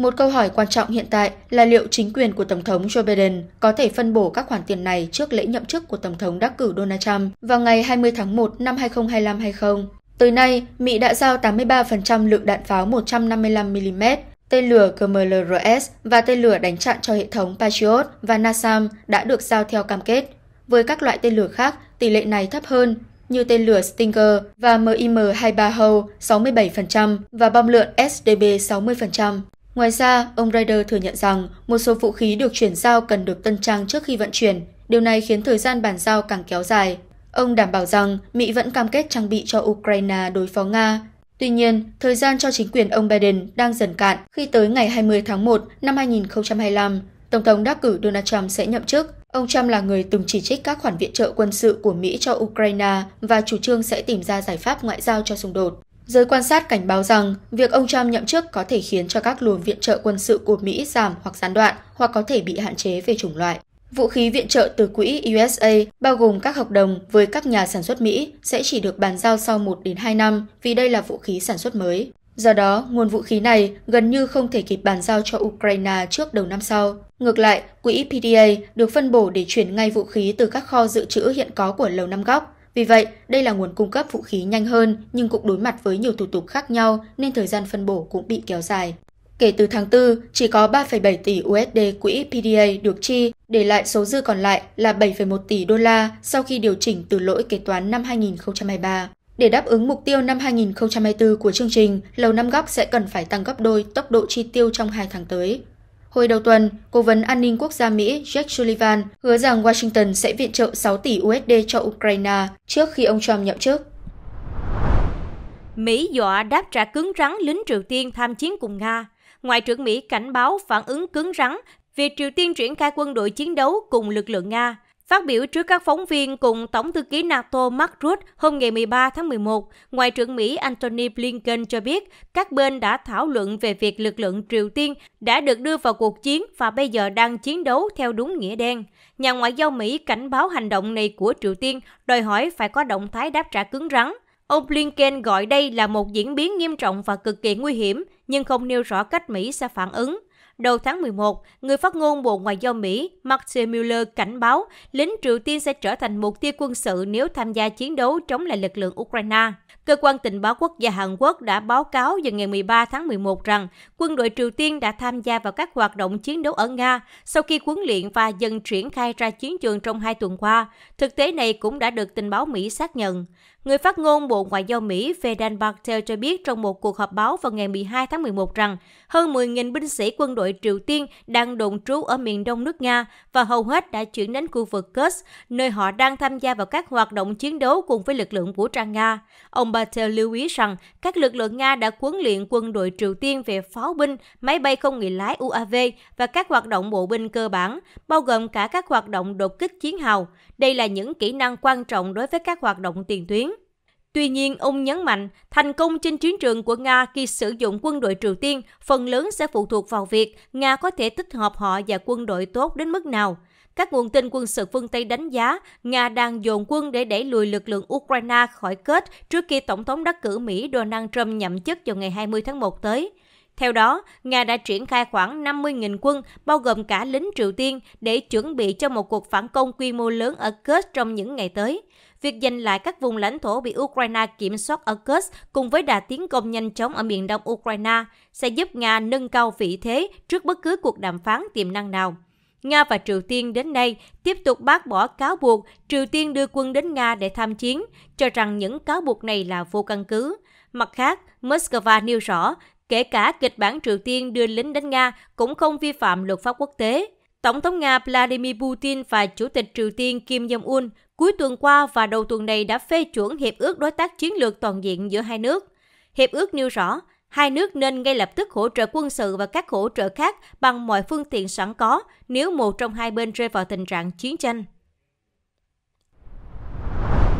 một câu hỏi quan trọng hiện tại là liệu chính quyền của Tổng thống Joe Biden có thể phân bổ các khoản tiền này trước lễ nhậm chức của Tổng thống đắc cử Donald Trump vào ngày 20 tháng 1 năm 2025 hay không. Tới nay, Mỹ đã giao 83% lượng đạn pháo 155mm, tên lửa KMLRS và tên lửa đánh chặn cho hệ thống Patriot và NASAM đã được giao theo cam kết. Với các loại tên lửa khác, tỷ lệ này thấp hơn như tên lửa Stinger và MIM-23 Hầu 67% và bom lượn SDB 60%. Ngoài ra, ông Ryder thừa nhận rằng một số vũ khí được chuyển giao cần được tân trang trước khi vận chuyển. Điều này khiến thời gian bàn giao càng kéo dài. Ông đảm bảo rằng Mỹ vẫn cam kết trang bị cho Ukraine đối phó Nga. Tuy nhiên, thời gian cho chính quyền ông Biden đang dần cạn khi tới ngày 20 tháng 1 năm 2025, Tổng thống đắc cử Donald Trump sẽ nhậm chức. Ông Trump là người từng chỉ trích các khoản viện trợ quân sự của Mỹ cho Ukraine và chủ trương sẽ tìm ra giải pháp ngoại giao cho xung đột. Giới quan sát cảnh báo rằng việc ông Trump nhậm chức có thể khiến cho các luồng viện trợ quân sự của Mỹ giảm hoặc gián đoạn hoặc có thể bị hạn chế về chủng loại. Vũ khí viện trợ từ quỹ USA, bao gồm các hợp đồng với các nhà sản xuất Mỹ, sẽ chỉ được bàn giao sau 1 đến 2 năm vì đây là vũ khí sản xuất mới. Do đó, nguồn vũ khí này gần như không thể kịp bàn giao cho Ukraine trước đầu năm sau. Ngược lại, quỹ PDA được phân bổ để chuyển ngay vũ khí từ các kho dự trữ hiện có của Lầu Năm Góc vì vậy, đây là nguồn cung cấp vũ khí nhanh hơn nhưng cũng đối mặt với nhiều thủ tục khác nhau nên thời gian phân bổ cũng bị kéo dài. Kể từ tháng 4, chỉ có 3,7 tỷ USD quỹ PDA được chi, để lại số dư còn lại là 7,1 tỷ đô la sau khi điều chỉnh từ lỗi kế toán năm 2023. Để đáp ứng mục tiêu năm 2024 của chương trình, Lầu Năm Góc sẽ cần phải tăng gấp đôi tốc độ chi tiêu trong 2 tháng tới. Hồi đầu tuần, Cố vấn An ninh Quốc gia Mỹ Jack Sullivan hứa rằng Washington sẽ viện trợ 6 tỷ USD cho Ukraine trước khi ông Trump nhậm chức. Mỹ dọa đáp trả cứng rắn lính Triều Tiên tham chiến cùng Nga. Ngoại trưởng Mỹ cảnh báo phản ứng cứng rắn việc Triều Tiên triển khai quân đội chiến đấu cùng lực lượng Nga. Phát biểu trước các phóng viên cùng Tổng thư ký NATO Mark Rutte hôm ngày 13 tháng 11, Ngoại trưởng Mỹ Antony Blinken cho biết các bên đã thảo luận về việc lực lượng Triều Tiên đã được đưa vào cuộc chiến và bây giờ đang chiến đấu theo đúng nghĩa đen. Nhà ngoại giao Mỹ cảnh báo hành động này của Triều Tiên đòi hỏi phải có động thái đáp trả cứng rắn. Ông Blinken gọi đây là một diễn biến nghiêm trọng và cực kỳ nguy hiểm, nhưng không nêu rõ cách Mỹ sẽ phản ứng. Đầu tháng 11, người phát ngôn Bộ Ngoại giao Mỹ Mark Miller cảnh báo lính Triều Tiên sẽ trở thành mục tiêu quân sự nếu tham gia chiến đấu chống lại lực lượng Ukraine. Cơ quan tình báo quốc gia Hàn Quốc đã báo cáo vào ngày 13 tháng 11 rằng quân đội Triều Tiên đã tham gia vào các hoạt động chiến đấu ở Nga sau khi huấn luyện và dần triển khai ra chiến trường trong hai tuần qua. Thực tế này cũng đã được tình báo Mỹ xác nhận. Người phát ngôn Bộ Ngoại giao Mỹ Vedan Patel cho biết trong một cuộc họp báo vào ngày 12 tháng 11 rằng hơn 10.000 binh sĩ quân đội Triều Tiên đang đồn trú ở miền đông nước Nga và hầu hết đã chuyển đến khu vực Kursk, nơi họ đang tham gia vào các hoạt động chiến đấu cùng với lực lượng vũ trang Nga. Ông Patel lưu ý rằng các lực lượng Nga đã huấn luyện quân đội Triều Tiên về pháo binh, máy bay không người lái UAV và các hoạt động bộ binh cơ bản, bao gồm cả các hoạt động đột kích chiến hào. Đây là những kỹ năng quan trọng đối với các hoạt động tiền tuyến. Tuy nhiên, ông nhấn mạnh thành công trên chiến trường của Nga khi sử dụng quân đội Triều Tiên phần lớn sẽ phụ thuộc vào việc Nga có thể tích hợp họ và quân đội tốt đến mức nào. Các nguồn tin quân sự phương Tây đánh giá Nga đang dồn quân để đẩy lùi lực lượng Ukraine khỏi kết trước khi Tổng thống đắc cử Mỹ Donald Trump nhậm chức vào ngày 20 tháng 1 tới. Theo đó, Nga đã triển khai khoảng 50.000 quân, bao gồm cả lính Triều Tiên, để chuẩn bị cho một cuộc phản công quy mô lớn ở Kursk trong những ngày tới. Việc giành lại các vùng lãnh thổ bị Ukraine kiểm soát ở Kursk cùng với đà tiến công nhanh chóng ở miền đông Ukraine sẽ giúp Nga nâng cao vị thế trước bất cứ cuộc đàm phán tiềm năng nào. Nga và Triều Tiên đến nay tiếp tục bác bỏ cáo buộc Triều Tiên đưa quân đến Nga để tham chiến, cho rằng những cáo buộc này là vô căn cứ. Mặt khác, Moscow nêu rõ, kể cả kịch bản Triều Tiên đưa lính đến Nga cũng không vi phạm luật pháp quốc tế. Tổng thống Nga Vladimir Putin và Chủ tịch Triều Tiên Kim Jong-un cuối tuần qua và đầu tuần này đã phê chuẩn Hiệp ước Đối tác Chiến lược Toàn diện giữa hai nước. Hiệp ước nêu rõ, hai nước nên ngay lập tức hỗ trợ quân sự và các hỗ trợ khác bằng mọi phương tiện sẵn có nếu một trong hai bên rơi vào tình trạng chiến tranh.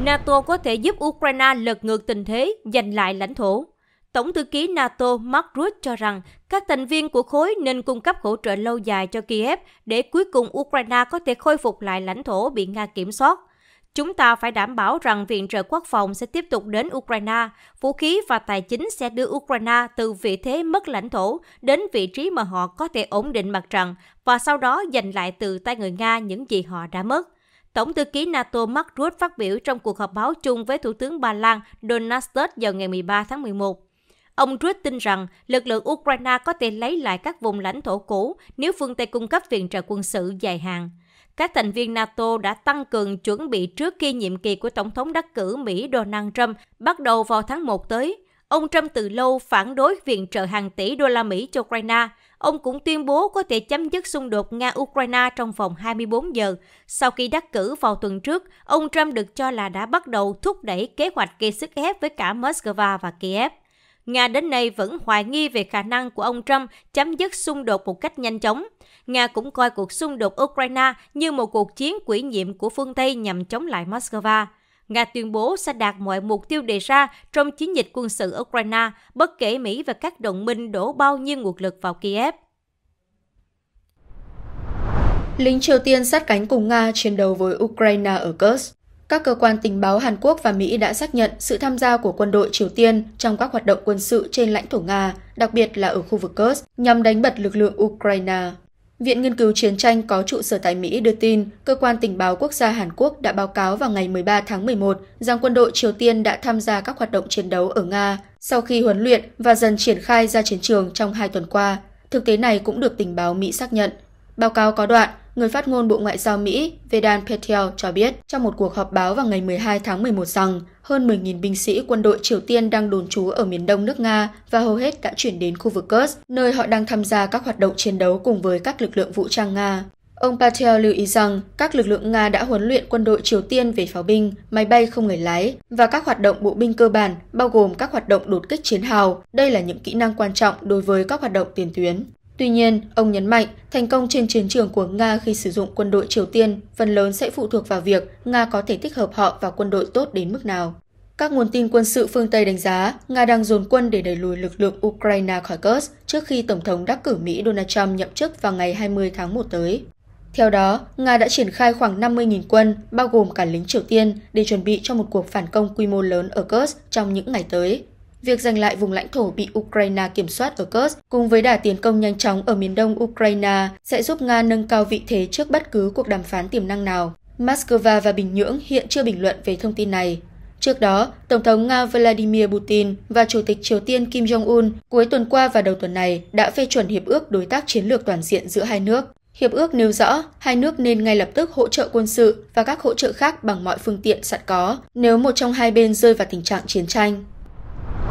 NATO có thể giúp Ukraine lật ngược tình thế, giành lại lãnh thổ. Tổng thư ký NATO Mark Rutte cho rằng các thành viên của khối nên cung cấp hỗ trợ lâu dài cho Kiev để cuối cùng Ukraine có thể khôi phục lại lãnh thổ bị Nga kiểm soát. Chúng ta phải đảm bảo rằng viện trợ quốc phòng sẽ tiếp tục đến Ukraine, vũ khí và tài chính sẽ đưa Ukraine từ vị thế mất lãnh thổ đến vị trí mà họ có thể ổn định mặt trận và sau đó giành lại từ tay người Nga những gì họ đã mất. Tổng thư ký NATO Mark Rutte phát biểu trong cuộc họp báo chung với Thủ tướng Ba Lan Donald Tusk vào ngày 13 tháng 11. Ông Rudd tin rằng lực lượng Ukraine có thể lấy lại các vùng lãnh thổ cũ nếu phương Tây cung cấp viện trợ quân sự dài hạn. Các thành viên NATO đã tăng cường chuẩn bị trước khi nhiệm kỳ của Tổng thống đắc cử Mỹ Donald Trump bắt đầu vào tháng 1 tới. Ông Trump từ lâu phản đối viện trợ hàng tỷ đô la Mỹ cho Ukraine. Ông cũng tuyên bố có thể chấm dứt xung đột Nga-Ukraine trong vòng 24 giờ. Sau khi đắc cử vào tuần trước, ông Trump được cho là đã bắt đầu thúc đẩy kế hoạch gây sức ép với cả Moscow và Kiev. Nga đến nay vẫn hoài nghi về khả năng của ông Trump chấm dứt xung đột một cách nhanh chóng. Nga cũng coi cuộc xung đột Ukraine như một cuộc chiến quỷ nhiệm của phương Tây nhằm chống lại Moscow. Nga tuyên bố sẽ đạt mọi mục tiêu đề ra trong chiến dịch quân sự Ukraine, bất kể Mỹ và các đồng minh đổ bao nhiêu nguồn lực vào Kiev. Lính Triều Tiên sát cánh cùng Nga chiến đấu với Ukraine ở Kursk các cơ quan tình báo Hàn Quốc và Mỹ đã xác nhận sự tham gia của quân đội Triều Tiên trong các hoạt động quân sự trên lãnh thổ Nga, đặc biệt là ở khu vực Kursk, nhằm đánh bật lực lượng Ukraine. Viện Nghiên cứu Chiến tranh có trụ sở tại Mỹ đưa tin, cơ quan tình báo quốc gia Hàn Quốc đã báo cáo vào ngày 13 tháng 11 rằng quân đội Triều Tiên đã tham gia các hoạt động chiến đấu ở Nga sau khi huấn luyện và dần triển khai ra chiến trường trong hai tuần qua. Thực tế này cũng được tình báo Mỹ xác nhận. Báo cáo có đoạn, người phát ngôn Bộ Ngoại giao Mỹ Vedan Patel cho biết trong một cuộc họp báo vào ngày 12 tháng 11 rằng hơn 10.000 binh sĩ quân đội Triều Tiên đang đồn trú ở miền đông nước Nga và hầu hết đã chuyển đến khu vực Kursk, nơi họ đang tham gia các hoạt động chiến đấu cùng với các lực lượng vũ trang Nga. Ông Patel lưu ý rằng các lực lượng Nga đã huấn luyện quân đội Triều Tiên về pháo binh, máy bay không người lái và các hoạt động bộ binh cơ bản, bao gồm các hoạt động đột kích chiến hào. Đây là những kỹ năng quan trọng đối với các hoạt động tiền tuyến. Tuy nhiên, ông nhấn mạnh thành công trên chiến trường của Nga khi sử dụng quân đội Triều Tiên phần lớn sẽ phụ thuộc vào việc Nga có thể tích hợp họ vào quân đội tốt đến mức nào. Các nguồn tin quân sự phương Tây đánh giá Nga đang dồn quân để đẩy lùi lực lượng Ukraine khỏi Kursk trước khi Tổng thống đắc cử Mỹ Donald Trump nhậm chức vào ngày 20 tháng 1 tới. Theo đó, Nga đã triển khai khoảng 50.000 quân, bao gồm cả lính Triều Tiên, để chuẩn bị cho một cuộc phản công quy mô lớn ở Kursk trong những ngày tới. Việc giành lại vùng lãnh thổ bị Ukraine kiểm soát ở Kursk cùng với đà tiến công nhanh chóng ở miền đông Ukraine sẽ giúp Nga nâng cao vị thế trước bất cứ cuộc đàm phán tiềm năng nào. Moscow và Bình Nhưỡng hiện chưa bình luận về thông tin này. Trước đó, Tổng thống Nga Vladimir Putin và Chủ tịch Triều Tiên Kim Jong-un cuối tuần qua và đầu tuần này đã phê chuẩn Hiệp ước Đối tác Chiến lược Toàn diện giữa hai nước. Hiệp ước nêu rõ hai nước nên ngay lập tức hỗ trợ quân sự và các hỗ trợ khác bằng mọi phương tiện sẵn có nếu một trong hai bên rơi vào tình trạng chiến tranh.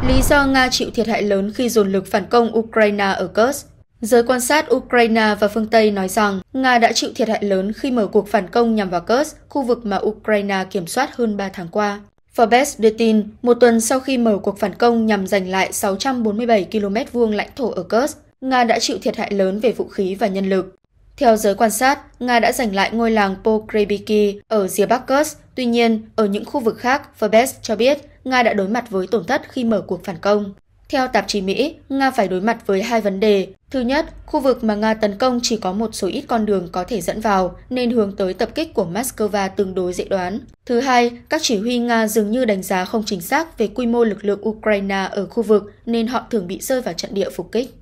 Lý do Nga chịu thiệt hại lớn khi dồn lực phản công Ukraine ở Kursk Giới quan sát Ukraine và phương Tây nói rằng Nga đã chịu thiệt hại lớn khi mở cuộc phản công nhằm vào Kursk, khu vực mà Ukraine kiểm soát hơn 3 tháng qua. Forbes đưa tin, một tuần sau khi mở cuộc phản công nhằm giành lại 647 km vuông lãnh thổ ở Kursk, Nga đã chịu thiệt hại lớn về vũ khí và nhân lực. Theo giới quan sát, Nga đã giành lại ngôi làng Pokrebiki ở rìa Bắc Kursk, tuy nhiên, ở những khu vực khác, Forbes cho biết Nga đã đối mặt với tổn thất khi mở cuộc phản công. Theo tạp chí Mỹ, Nga phải đối mặt với hai vấn đề. Thứ nhất, khu vực mà Nga tấn công chỉ có một số ít con đường có thể dẫn vào, nên hướng tới tập kích của Moscow tương đối dễ đoán. Thứ hai, các chỉ huy Nga dường như đánh giá không chính xác về quy mô lực lượng Ukraine ở khu vực, nên họ thường bị rơi vào trận địa phục kích.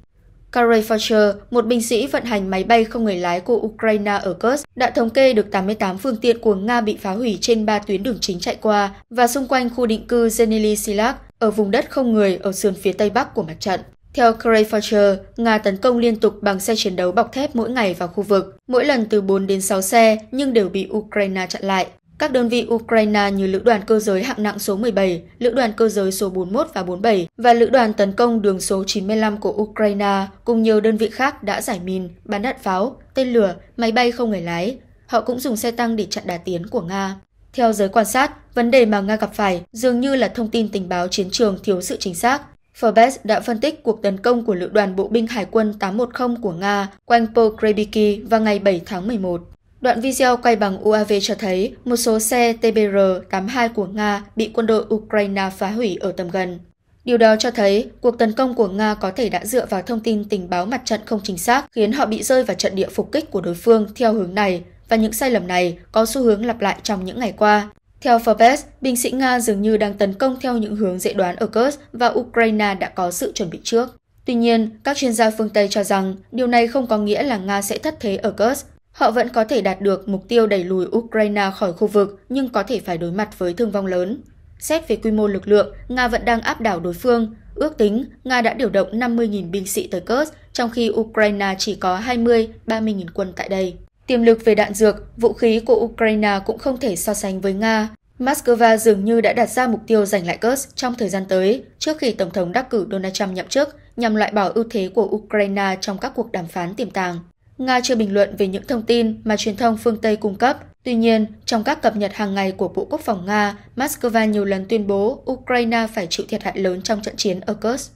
Karel Fischer, một binh sĩ vận hành máy bay không người lái của Ukraine ở Kursk, đã thống kê được 88 phương tiện của Nga bị phá hủy trên ba tuyến đường chính chạy qua và xung quanh khu định cư Zenili Silak ở vùng đất không người ở sườn phía tây bắc của mặt trận. Theo Craig Faucher, Nga tấn công liên tục bằng xe chiến đấu bọc thép mỗi ngày vào khu vực, mỗi lần từ 4 đến 6 xe nhưng đều bị Ukraine chặn lại. Các đơn vị Ukraine như Lữ đoàn cơ giới hạng nặng số 17, Lữ đoàn cơ giới số 41 và 47 và Lữ đoàn tấn công đường số 95 của Ukraine cùng nhiều đơn vị khác đã giải mìn, bắn đạn pháo, tên lửa, máy bay không người lái. Họ cũng dùng xe tăng để chặn đà tiến của Nga. Theo giới quan sát, vấn đề mà Nga gặp phải dường như là thông tin tình báo chiến trường thiếu sự chính xác. Forbes đã phân tích cuộc tấn công của lữ đoàn bộ binh hải quân 810 của Nga quanh Pokrebiki vào ngày 7 tháng 11. Đoạn video quay bằng UAV cho thấy một số xe TBR-82 của Nga bị quân đội Ukraine phá hủy ở tầm gần. Điều đó cho thấy cuộc tấn công của Nga có thể đã dựa vào thông tin tình báo mặt trận không chính xác, khiến họ bị rơi vào trận địa phục kích của đối phương theo hướng này, và những sai lầm này có xu hướng lặp lại trong những ngày qua. Theo Forbes, binh sĩ Nga dường như đang tấn công theo những hướng dễ đoán ở Kursk và Ukraine đã có sự chuẩn bị trước. Tuy nhiên, các chuyên gia phương Tây cho rằng điều này không có nghĩa là Nga sẽ thất thế ở Kursk Họ vẫn có thể đạt được mục tiêu đẩy lùi Ukraine khỏi khu vực nhưng có thể phải đối mặt với thương vong lớn. Xét về quy mô lực lượng, Nga vẫn đang áp đảo đối phương. Ước tính, Nga đã điều động 50.000 binh sĩ tới Kursk, trong khi Ukraine chỉ có 20-30.000 quân tại đây. Tiềm lực về đạn dược, vũ khí của Ukraine cũng không thể so sánh với Nga. Moscow dường như đã đặt ra mục tiêu giành lại Kursk trong thời gian tới, trước khi Tổng thống đắc cử Donald Trump nhậm chức, nhằm loại bỏ ưu thế của Ukraine trong các cuộc đàm phán tiềm tàng. Nga chưa bình luận về những thông tin mà truyền thông phương Tây cung cấp. Tuy nhiên, trong các cập nhật hàng ngày của Bộ Quốc phòng Nga, Moscow nhiều lần tuyên bố Ukraine phải chịu thiệt hại lớn trong trận chiến ở Kursk.